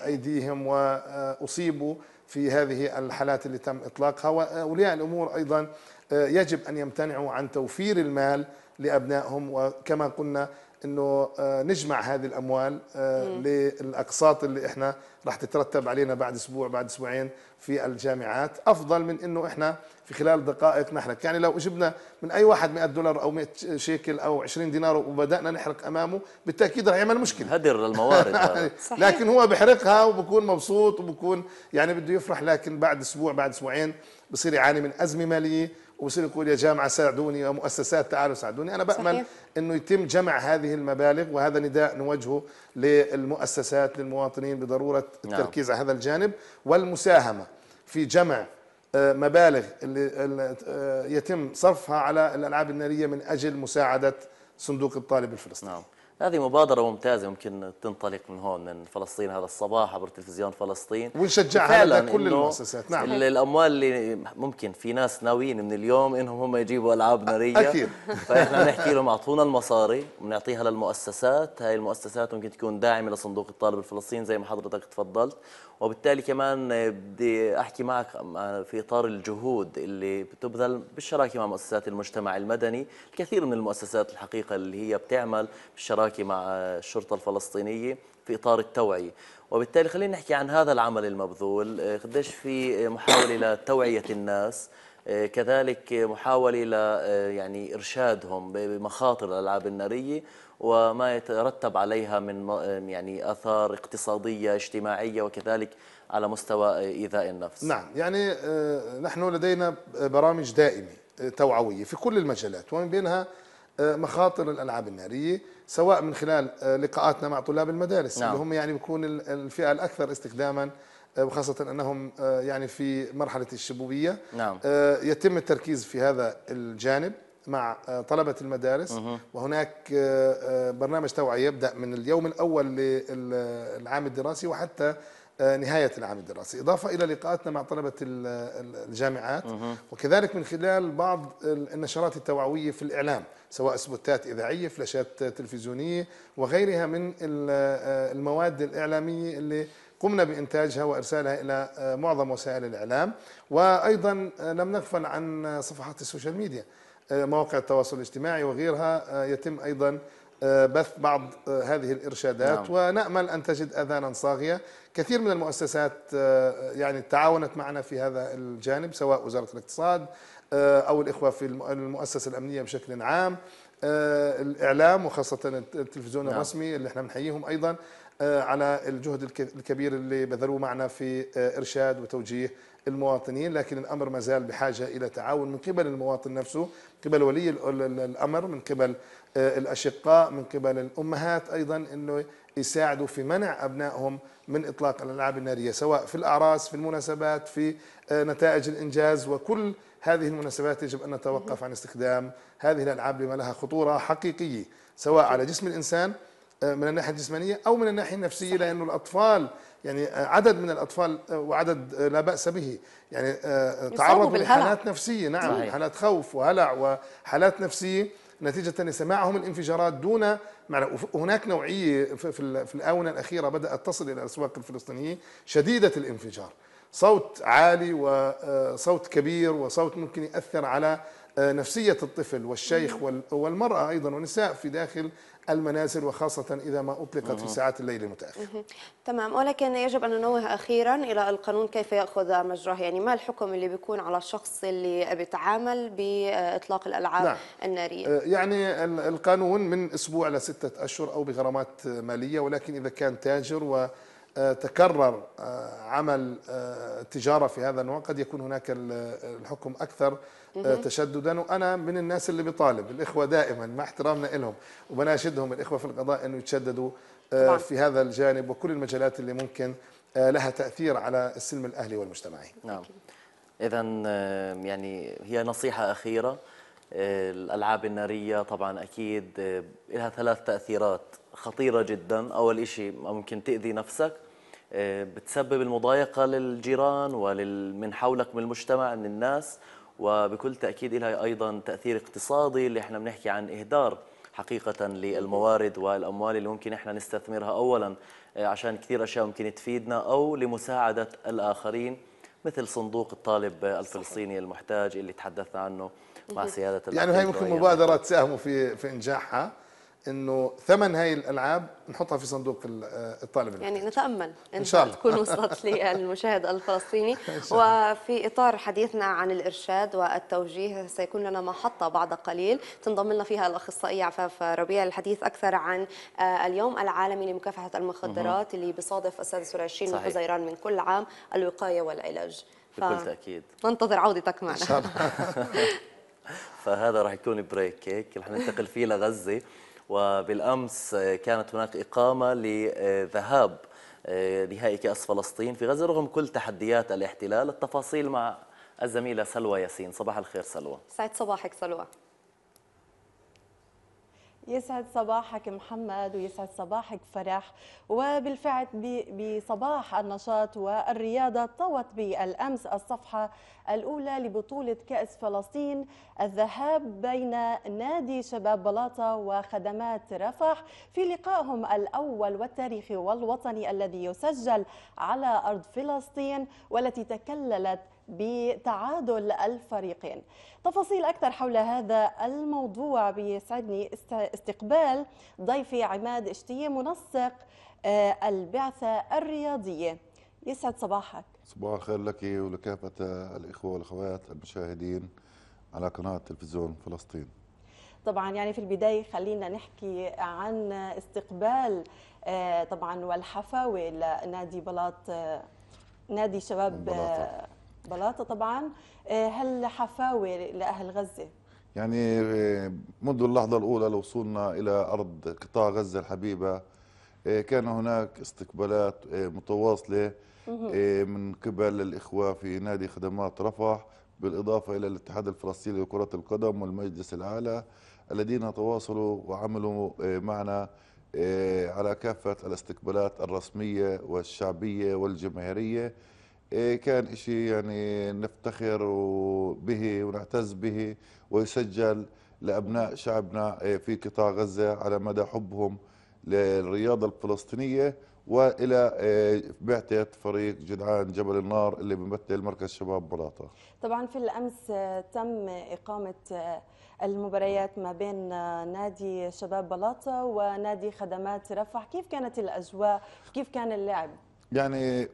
ايديهم واصيبوا في هذه الحالات اللي تم اطلاقها واولياء الامور ايضا آه، يجب ان يمتنعوا عن توفير المال لابنائهم وكما قلنا انه آه، نجمع هذه الاموال آه، للاقساط اللي احنا راح تترتب علينا بعد اسبوع بعد اسبوعين في الجامعات افضل من انه احنا في خلال دقائق نحرق يعني لو جبنا من اي واحد 100 دولار او 100 شيكل او 20 دينار وبدانا نحرق امامه بالتاكيد رح يعمل مشكله هدر الموارد صحيح. لكن هو بحرقها وبكون مبسوط وبكون يعني بده يفرح لكن بعد اسبوع بعد اسبوعين بصير يعاني من ازمه ماليه وبصير يقول يا جامعه ساعدوني يا مؤسسات تعالوا ساعدوني انا بامل صحيح. انه يتم جمع هذه المبالغ وهذا نداء نوجهه للمؤسسات للمواطنين بضروره نعم. التركيز نعم. على هذا الجانب والمساهمه في جمع آه، مبالغ اللي آه، يتم صرفها على الالعاب الناريه من اجل مساعده صندوق الطالب الفلسطيني نعم. هذه مبادرة ممتازة ممكن تنطلق من هون من فلسطين هذا الصباح عبر تلفزيون فلسطين ونشجعها على كل المؤسسات نعم الأموال اللي ممكن في ناس ناويين من اليوم إنهم هم يجيبوا ألعاب نارية أكيد فإحنا بنحكي لهم أعطونا المصاري وبنعطيها للمؤسسات هاي المؤسسات ممكن تكون داعمة لصندوق الطالب الفلسطيني زي ما حضرتك تفضلت وبالتالي كمان بدي أحكي معك في إطار الجهود اللي بتبذل بالشراكة مع مؤسسات المجتمع المدني الكثير من المؤسسات الحقيقة اللي هي بتعمل بالشراكة الاشتراكي مع الشرطة الفلسطينية في إطار التوعية وبالتالي خلينا نحكي عن هذا العمل المبذول آه، قديش في محاولة لتوعية الناس آه، كذلك محاولة ل آه، يعني إرشادهم بمخاطر الألعاب النارية وما يترتب عليها من يعني آثار اقتصادية اجتماعية وكذلك على مستوى إيذاء النفس نعم يعني نحن لدينا برامج دائمة توعوية في كل المجالات ومن بينها آه، مخاطر الالعاب الناريه سواء من خلال آه، لقاءاتنا مع طلاب المدارس نعم. اللي هم يعني بيكون الفئه الاكثر استخداما آه، وخاصة أنهم يعني في مرحلة الشبوبية نعم. يتم التركيز في هذا الجانب مع طلبة المدارس مه. وهناك برنامج توعية يبدأ من اليوم الأول للعام الدراسي وحتى آه، نهاية العام الدراسي إضافة إلى لقاءاتنا مع طلبة الجامعات وكذلك من خلال بعض النشرات التوعوية في الإعلام سواء سبوتات إذاعية فلاشات تلفزيونية وغيرها من آه، المواد الإعلامية اللي قمنا بإنتاجها وإرسالها إلى آه، معظم وسائل الإعلام وأيضا لم نغفل عن صفحات السوشيال ميديا مواقع التواصل الاجتماعي وغيرها يتم أيضا بث بعض هذه الإرشادات نعم. ونأمل أن تجد أذانا صاغية كثير من المؤسسات آه، يعني تعاونت معنا في هذا الجانب سواء وزارة الاقتصاد آه، أو الإخوة في المؤسسة الأمنية بشكل عام آه، الإعلام وخاصة التلفزيون نعم. الرسمي اللي احنا بنحييهم أيضا على الجهد الكبير اللي بذلوه معنا في إرشاد وتوجيه المواطنين لكن الأمر ما زال بحاجة إلى تعاون من قبل المواطن نفسه من قبل ولي الأمر من قبل الأشقاء من قبل الأمهات أيضا أنه يساعدوا في منع أبنائهم من إطلاق الألعاب النارية سواء في الأعراس في المناسبات في آه، نتائج الإنجاز وكل هذه المناسبات يجب أن نتوقف عن استخدام هذه الألعاب لما لها خطورة حقيقية سواء على جسم الإنسان آه، من الناحيه الجسمانيه او من الناحيه النفسيه لانه الاطفال يعني آه، عدد من الاطفال وعدد لا باس به يعني تعرضوا لحالات نفسيه نعم صحيح. حالات خوف وهلع وحالات نفسيه نتيجة لسماعهم الانفجارات دون معرفة. هناك نوعية في الآونة الأخيرة بدأت تصل إلى الأسواق الفلسطينية شديدة الانفجار صوت عالي وصوت آه، كبير وصوت ممكن يأثر على نفسية الطفل والشيخ والمرأة أيضا والنساء في داخل المنازل وخاصة إذا ما أطلقت في ساعات الليل المتأخرة تمام ولكن يجب أن ننوه أخيرا إلى القانون كيف يأخذ مجراه يعني ما الحكم اللي بيكون على الشخص اللي بيتعامل بإطلاق الألعاب نعم. النارية آه، يعني القانون من أسبوع لستة أشهر أو بغرامات مالية ولكن إذا كان تاجر و تكرر آه، عمل آه، تجارة في هذا النوع قد يكون هناك الحكم أكثر آه، تشددا وانا من الناس اللي بيطالب الاخوه دائما مع احترامنا لهم وبناشدهم الاخوه في القضاء انه يتشددوا آه، في هذا الجانب وكل المجالات اللي ممكن آه، لها تاثير على السلم الاهلي والمجتمعي. نعم. اذا يعني هي نصيحه اخيره الالعاب الناريه طبعا اكيد لها ثلاث تاثيرات خطيره جدا، اول شيء ممكن تاذي نفسك بتسبب المضايقه للجيران ولمن حولك من المجتمع من الناس وبكل تأكيد لها أيضا تأثير اقتصادي اللي احنا بنحكي عن إهدار حقيقة للموارد والأموال اللي ممكن احنا نستثمرها أولا آه، عشان كثير أشياء ممكن تفيدنا أو لمساعدة الآخرين مثل صندوق الطالب الفلسطيني المحتاج اللي تحدثنا عنه مع سيادة يعني هاي ممكن مبادرة تساهموا في في إنجاحها انه ثمن هاي الالعاب نحطها في صندوق آه، الطالب يعني نتامل ان شاء الله تكون وصلت للمشاهد الفلسطيني وفي اطار حديثنا عن الارشاد والتوجيه سيكون لنا محطه بعد قليل تنضم لنا فيها الاخصائيه عفاف ربيع الحديث اكثر عن آه، اليوم العالمي لمكافحه المخدرات اللي بيصادف السادس والعشرين من حزيران من كل عام الوقايه والعلاج بكل تاكيد ننتظر عودتك معنا ان شاء الله فهذا راح يكون بريك هيك رح ننتقل فيه لغزه وبالأمس كانت هناك إقامة لذهاب آه، نهائي كأس فلسطين في غزة رغم كل تحديات الاحتلال التفاصيل مع الزميلة سلوى ياسين صباح الخير سلوى سعد صباحك سلوى يسعد صباحك محمد ويسعد صباحك فرح وبالفعل بصباح النشاط والرياضة طوت بالأمس الصفحة الأولى لبطولة كأس فلسطين الذهاب بين نادي شباب بلاطة وخدمات رفح في لقائهم الأول والتاريخي والوطني الذي يسجل على أرض فلسطين والتي تكللت بتعادل الفريقين تفاصيل أكثر حول هذا الموضوع بيسعدني استقبال ضيفي عماد اشتيه منسق آه، البعثة الرياضية يسعد صباحك صباح الخير لك ولكافة الإخوة والأخوات المشاهدين على قناة تلفزيون فلسطين طبعا يعني في البداية خلينا نحكي عن استقبال آه، طبعا والحفاوة لنادي بلاط آه، نادي شباب بلاطة. بلاطة طبعا آه، هل حفاوي لأهل غزة؟ يعني آه، منذ اللحظة الأولى لوصولنا إلى أرض قطاع غزة الحبيبة آه، كان هناك استقبالات متواصلة من قبل الإخوة في نادي خدمات رفح بالإضافة إلى الاتحاد الفلسطيني لكرة القدم والمجلس الأعلى الذين تواصلوا وعملوا معنا على كافة الاستقبالات الرسمية والشعبية والجماهيرية إيه، كان إشي يعني نفتخر به ونعتز به ويسجل لأبناء شعبنا إيه، في قطاع غزة على مدى حبهم للرياضة الفلسطينية وإلى إيه، بعثة فريق جدعان جبل النار اللي بيمثل مركز شباب بلاطه. طبعا في الأمس آه، تم إقامة آه، المباريات ما بين آه، نادي شباب بلاطة ونادي خدمات رفح كيف كانت الأجواء كيف كان اللعب يعني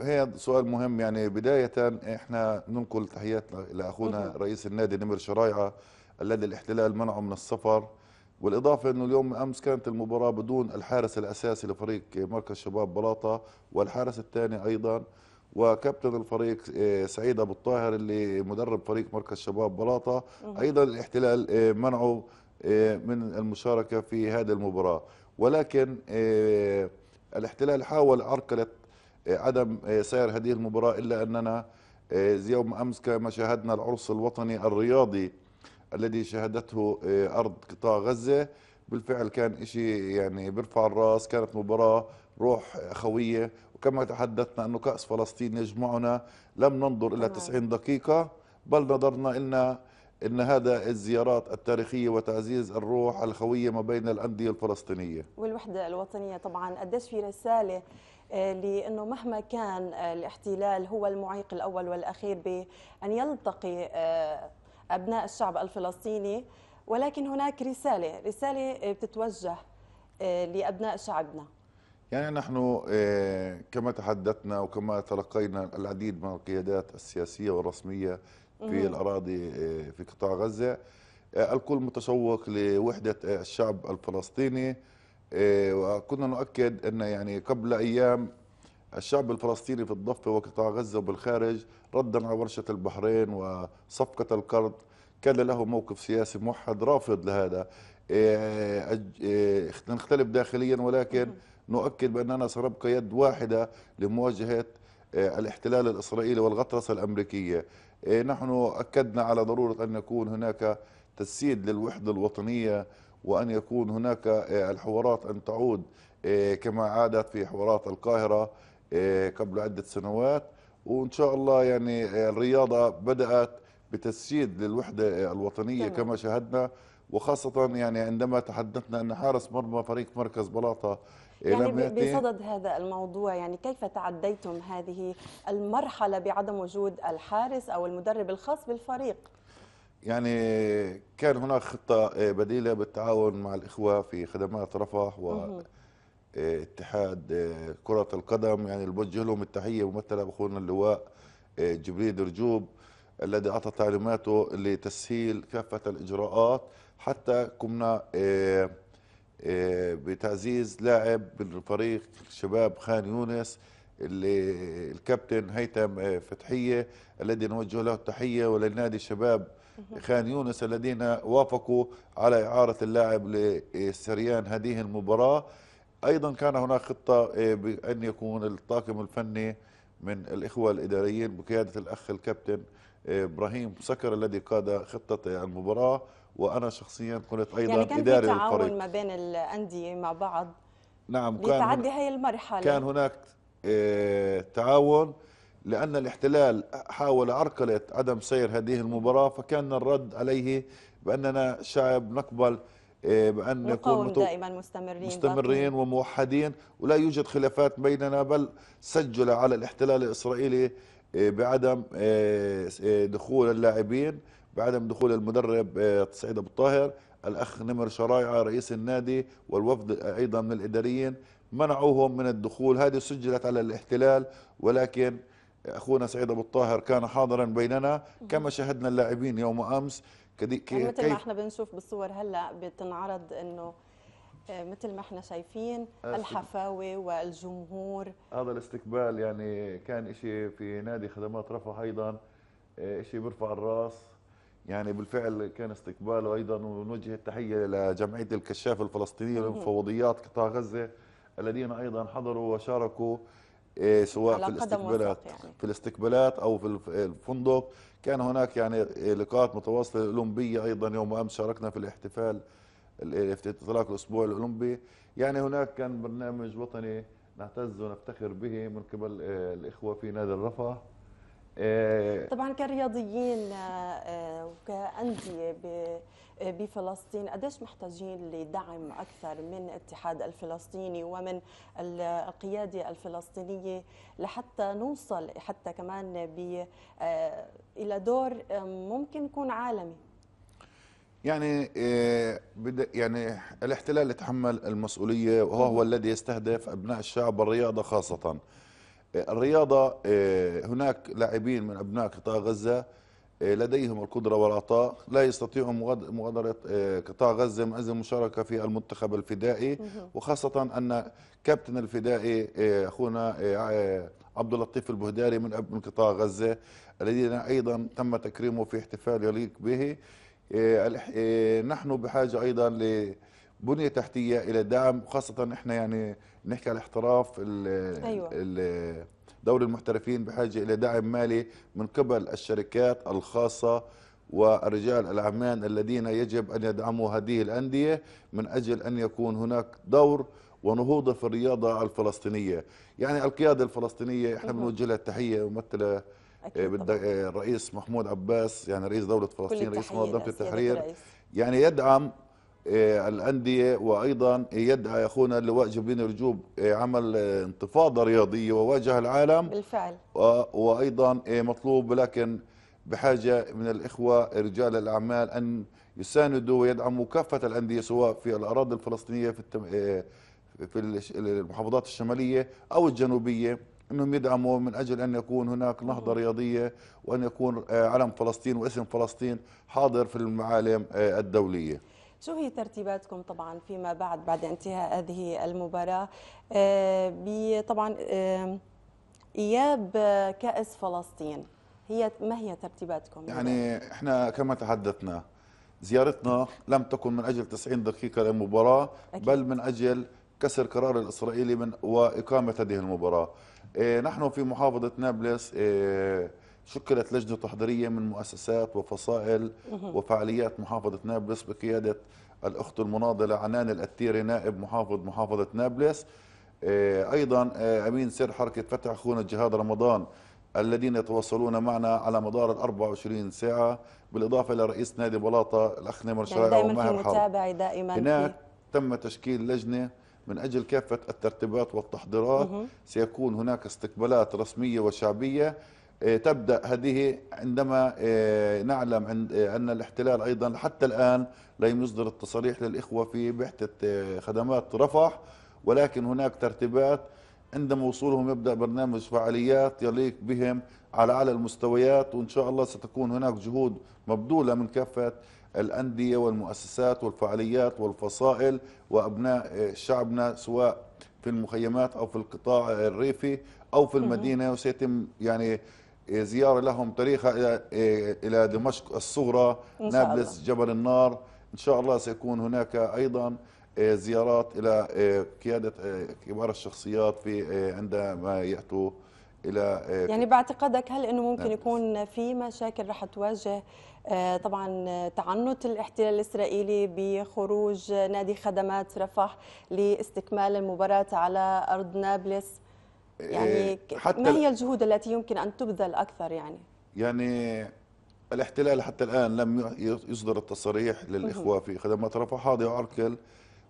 هي سؤال مهم يعني بداية احنا ننقل تحياتنا الى اخونا رئيس النادي نمر شرايعة الذي الاحتلال منعه من السفر والإضافة انه اليوم امس كانت المباراه بدون الحارس الاساسي لفريق مركز شباب بلاطه والحارس الثاني ايضا وكابتن الفريق آه، سعيد ابو الطاهر اللي مدرب فريق مركز شباب بلاطه ايضا الاحتلال آه، منعه آه، من المشاركه في هذه المباراه ولكن الاحتلال حاول عرقله عدم آه، سير هذه المباراة إلا أننا آه، يوم أمس كما شاهدنا العرس الوطني الرياضي الذي شهدته آه، أرض قطاع غزة بالفعل كان شيء يعني بيرفع الراس كانت مباراة روح أخوية وكما تحدثنا أنه كأس فلسطين يجمعنا لم ننظر إلى 90 دقيقة بل نظرنا إن ان هذا الزيارات التاريخيه وتعزيز الروح الخويه ما بين الانديه الفلسطينيه والوحده الوطنيه طبعا قديش في رساله لأنه مهما كان آه، الاحتلال هو المعيق الأول والأخير بأن يلتقي آه، أبناء الشعب الفلسطيني ولكن هناك رسالة رسالة آه، بتتوجه لأبناء شعبنا يعني نحن كما تحدثنا وكما تلقينا العديد من القيادات السياسية والرسمية في الأراضي في قطاع غزة الكل متشوق لوحدة الشعب الفلسطيني إيه، وكنا نؤكد أن يعني قبل أيام الشعب الفلسطيني في الضفة وقطاع غزة وبالخارج ردا على ورشة البحرين وصفقة القرض كان له موقف سياسي موحد رافض لهذا إيه، إيه، نختلف داخليا ولكن نؤكد بأننا سنبقى يد واحدة لمواجهة الاحتلال الإسرائيلي والغطرسة الأمريكية نحن أكدنا على ضرورة أن يكون هناك تجسيد للوحدة الوطنية وأن يكون هناك آه، الحوارات أن تعود آه، كما عادت في حوارات القاهرة آه، قبل عدة سنوات وإن شاء الله يعني الرياضة بدأت بتسجيد للوحدة الوطنية تمام. كما شاهدنا وخاصة يعني عندما تحدثنا أن حارس مرمى فريق مركز بلاطة يعني بصدد هذا الموضوع يعني كيف تعديتم هذه المرحلة بعدم وجود الحارس أو المدرب الخاص بالفريق؟ يعني كان هناك خطة آه، بديلة بالتعاون مع الإخوة في خدمات رفح واتحاد آه، آه، كرة القدم يعني بوجه لهم التحية ممثلة بأخونا اللواء جبريل رجوب الذي أعطى تعليماته لتسهيل كافة الإجراءات حتى قمنا بتعزيز لاعب بالفريق شباب خان يونس اللي الكابتن هيثم فتحيه الذي نوجه له التحيه وللنادي الشباب خان يونس الذين وافقوا على إعارة اللاعب لسريان هذه المباراة أيضا كان هناك خطة إيه، بأن يكون الطاقم الفني من الإخوة الإداريين بقيادة الأخ الكابتن إيه، إبراهيم سكر الذي قاد خطة المباراة وأنا شخصيا كنت أيضا يعني كان إداري للفريق تعاون ما بين الأندية مع بعض نعم كان لتعدي هاي المرحلة كان هناك إيه، تعاون لأن الاحتلال حاول عرقلة عدم سير هذه المباراة فكان الرد عليه بأننا شعب نقبل آه، بأن نكون دائما مستمرين مستمرين وموحدين ولا يوجد خلافات بيننا بل سجل على الاحتلال الإسرائيلي آه، بعدم آه، دخول اللاعبين بعدم دخول المدرب سعيد أبو طاهر الأخ نمر شرايعة رئيس النادي والوفد أيضا من الإداريين منعوهم من الدخول هذه سجلت على الاحتلال ولكن اخونا سعيد ابو الطاهر كان حاضرا بيننا كما شاهدنا اللاعبين يوم امس كدي كي يعني مثل ما احنا بنشوف بالصور هلا بتنعرض انه آه، مثل ما احنا شايفين الحفاوه والجمهور هذا الاستقبال يعني كان شيء في نادي خدمات رفح ايضا آه، شيء بيرفع الراس يعني بالفعل كان استقباله ايضا ونوجه التحيه لجمعيه الكشاف الفلسطينيه لمفوضيات قطاع غزه الذين ايضا حضروا وشاركوا إيه، سواء في الاستقبالات يعني. في الاستقبالات او في الفندق كان هناك يعني لقاءات متواصله الاولمبيه ايضا يوم امس شاركنا في الاحتفال انطلاق الاسبوع الاولمبي يعني هناك كان برنامج وطني نعتز ونفتخر به من قبل إيه، الاخوه في نادي الرفح إيه، طبعا كرياضيين آه، آه، وكانديه بفلسطين قديش محتاجين لدعم أكثر من الاتحاد الفلسطيني ومن القيادة الفلسطينية لحتى نوصل حتى كمان ب آه، إلى دور ممكن يكون عالمي يعني آه، يعني الاحتلال يتحمل المسؤوليه وهو هو الذي يستهدف ابناء الشعب والرياضه خاصه آه، الرياضه هناك لاعبين من ابناء قطاع غزه إيه، لديهم القدرة والعطاء لا يستطيعوا مغادرة إيه، قطاع غزة من أجل المشاركة في المنتخب الفدائي وخاصة أن كابتن الفدائي إيه، أخونا عبد اللطيف البهداري من من قطاع غزة الذين أيضا تم تكريمه في احتفال يليق به نحن بحاجة أيضا ل بنية تحتية إلى دعم خاصة إحنا يعني نحكي على الاحتراف ال أيوة. دوري المحترفين بحاجة إلى دعم مالي من قبل الشركات الخاصة ورجال الأعمال الذين يجب أن يدعموا هذه الأندية من أجل أن يكون هناك دور ونهوضة في الرياضة الفلسطينية يعني القيادة الفلسطينية إحنا بنوجه لها التحية ممثلة آه، آه، الرئيس محمود عباس يعني رئيس دولة فلسطين رئيس منظمة التحرير يعني يدعم آه، الأندية وأيضا يدعى أخونا اللواء جبرين رجوب آه، عمل انتفاضة رياضية وواجه العالم بالفعل وأيضا آه، مطلوب لكن بحاجة من الإخوة رجال الأعمال أن يساندوا ويدعموا كافة الأندية سواء في الأراضي الفلسطينية في التم... في المحافظات الشمالية أو الجنوبية أنهم يدعموا من أجل أن يكون هناك نهضة رياضية وأن يكون علم فلسطين واسم فلسطين حاضر في المعالم الدولية شو هي ترتيباتكم طبعا فيما بعد بعد انتهاء هذه المباراة آه، طبعا إياب آه، كأس فلسطين هي ما هي ترتيباتكم؟ يعني احنا كما تحدثنا زيارتنا لم تكن من أجل 90 دقيقة للمباراة بل من أجل كسر قرار الإسرائيلي من وإقامة هذه المباراة إيه، نحن في محافظة نابلس إيه، شكلت لجنة تحضيرية من مؤسسات وفصائل وفعاليات محافظة نابلس بقيادة الأخت المناضلة عنان الأتيري نائب محافظ محافظة نابلس آه، أيضا آه، أمين سر حركة فتح أخونا جهاد رمضان الذين يتواصلون معنا على مدار ال 24 ساعة بالإضافة إلى رئيس نادي بلاطة الأخ نمر نعم، شرائع وماهر حرب دائما هناك فيه. تم تشكيل لجنة من أجل كافة الترتيبات والتحضيرات سيكون هناك استقبالات رسمية وشعبية آه، تبدأ هذه عندما آه، نعلم آه، أن الاحتلال أيضا حتى الآن لم يصدر التصريح للإخوة في بعثة خدمات رفح ولكن هناك ترتيبات عندما وصولهم يبدأ برنامج فعاليات يليق بهم على أعلى المستويات وإن شاء الله ستكون هناك جهود مبذولة من كافة الأندية والمؤسسات والفعاليات والفصائل وأبناء شعبنا سواء في المخيمات أو في القطاع الريفي أو في المدينة وسيتم يعني إيه، زياره لهم تاريخها الى إيه، الى دمشق الصغرى نابلس الله. جبل النار ان شاء الله سيكون هناك ايضا إيه، زيارات الى قياده كبار الشخصيات في عندما ياتوا الى يعني باعتقادك هل انه ممكن يكون في مشاكل رح تواجه طبعا تعنت الاحتلال الاسرائيلي بخروج نادي خدمات رفح لاستكمال المباراه على ارض نابلس يعني إيه، حتى ما هي الجهود التي يمكن أن تبذل أكثر يعني؟ يعني الاحتلال حتى الآن لم يصدر التصريح للإخوة في خدمات رفح هذا وعركل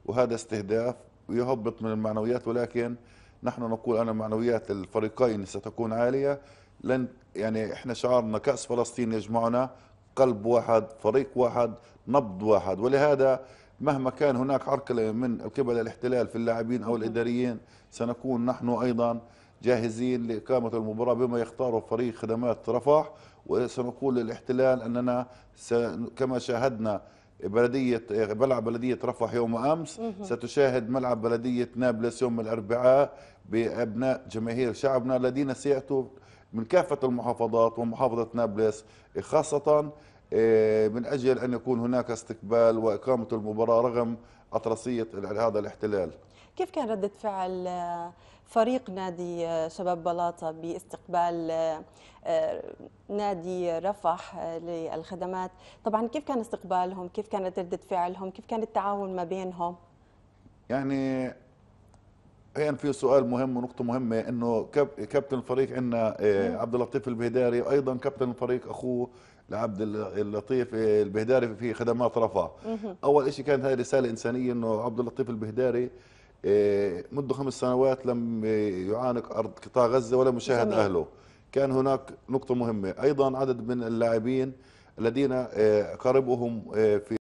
وهذا استهداف ويهبط من المعنويات ولكن نحن نقول أن معنويات الفريقين ستكون عالية لن يعني احنا شعارنا كأس فلسطين يجمعنا قلب واحد فريق واحد نبض واحد ولهذا مهما كان هناك عرقلة من قبل الاحتلال في اللاعبين أو الإداريين سنكون نحن أيضا جاهزين لإقامة المباراة بما يختاره فريق خدمات رفح وسنقول للاحتلال أننا كما شاهدنا بلدية ملعب بلدية رفح يوم أمس ستشاهد ملعب بلدية نابلس يوم الأربعاء بأبناء جماهير شعبنا الذين سيأتوا من كافة المحافظات ومحافظة نابلس خاصة إيه، من أجل أن يكون هناك استقبال وإقامة المباراة رغم أطرسية هذا الاحتلال كيف كان ردة فعل آه، فريق نادي آه، شباب بلاطة باستقبال آه، نادي رفح للخدمات طبعا كيف كان استقبالهم كيف كانت ردة فعلهم كيف كان التعاون ما بينهم يعني هي في سؤال مهم ونقطة مهمة انه كابتن الفريق عندنا عبد اللطيف البهداري وايضا كابتن الفريق اخوه لعبد اللطيف البهداري في خدمات رفاه اول شيء كانت هذه رساله انسانيه انه عبد اللطيف البهداري آه، منذ خمس سنوات لم يعانق ارض قطاع غزه ولا مشاهد جميل. اهله كان هناك نقطه مهمه ايضا عدد من اللاعبين الذين آه، قربهم آه، في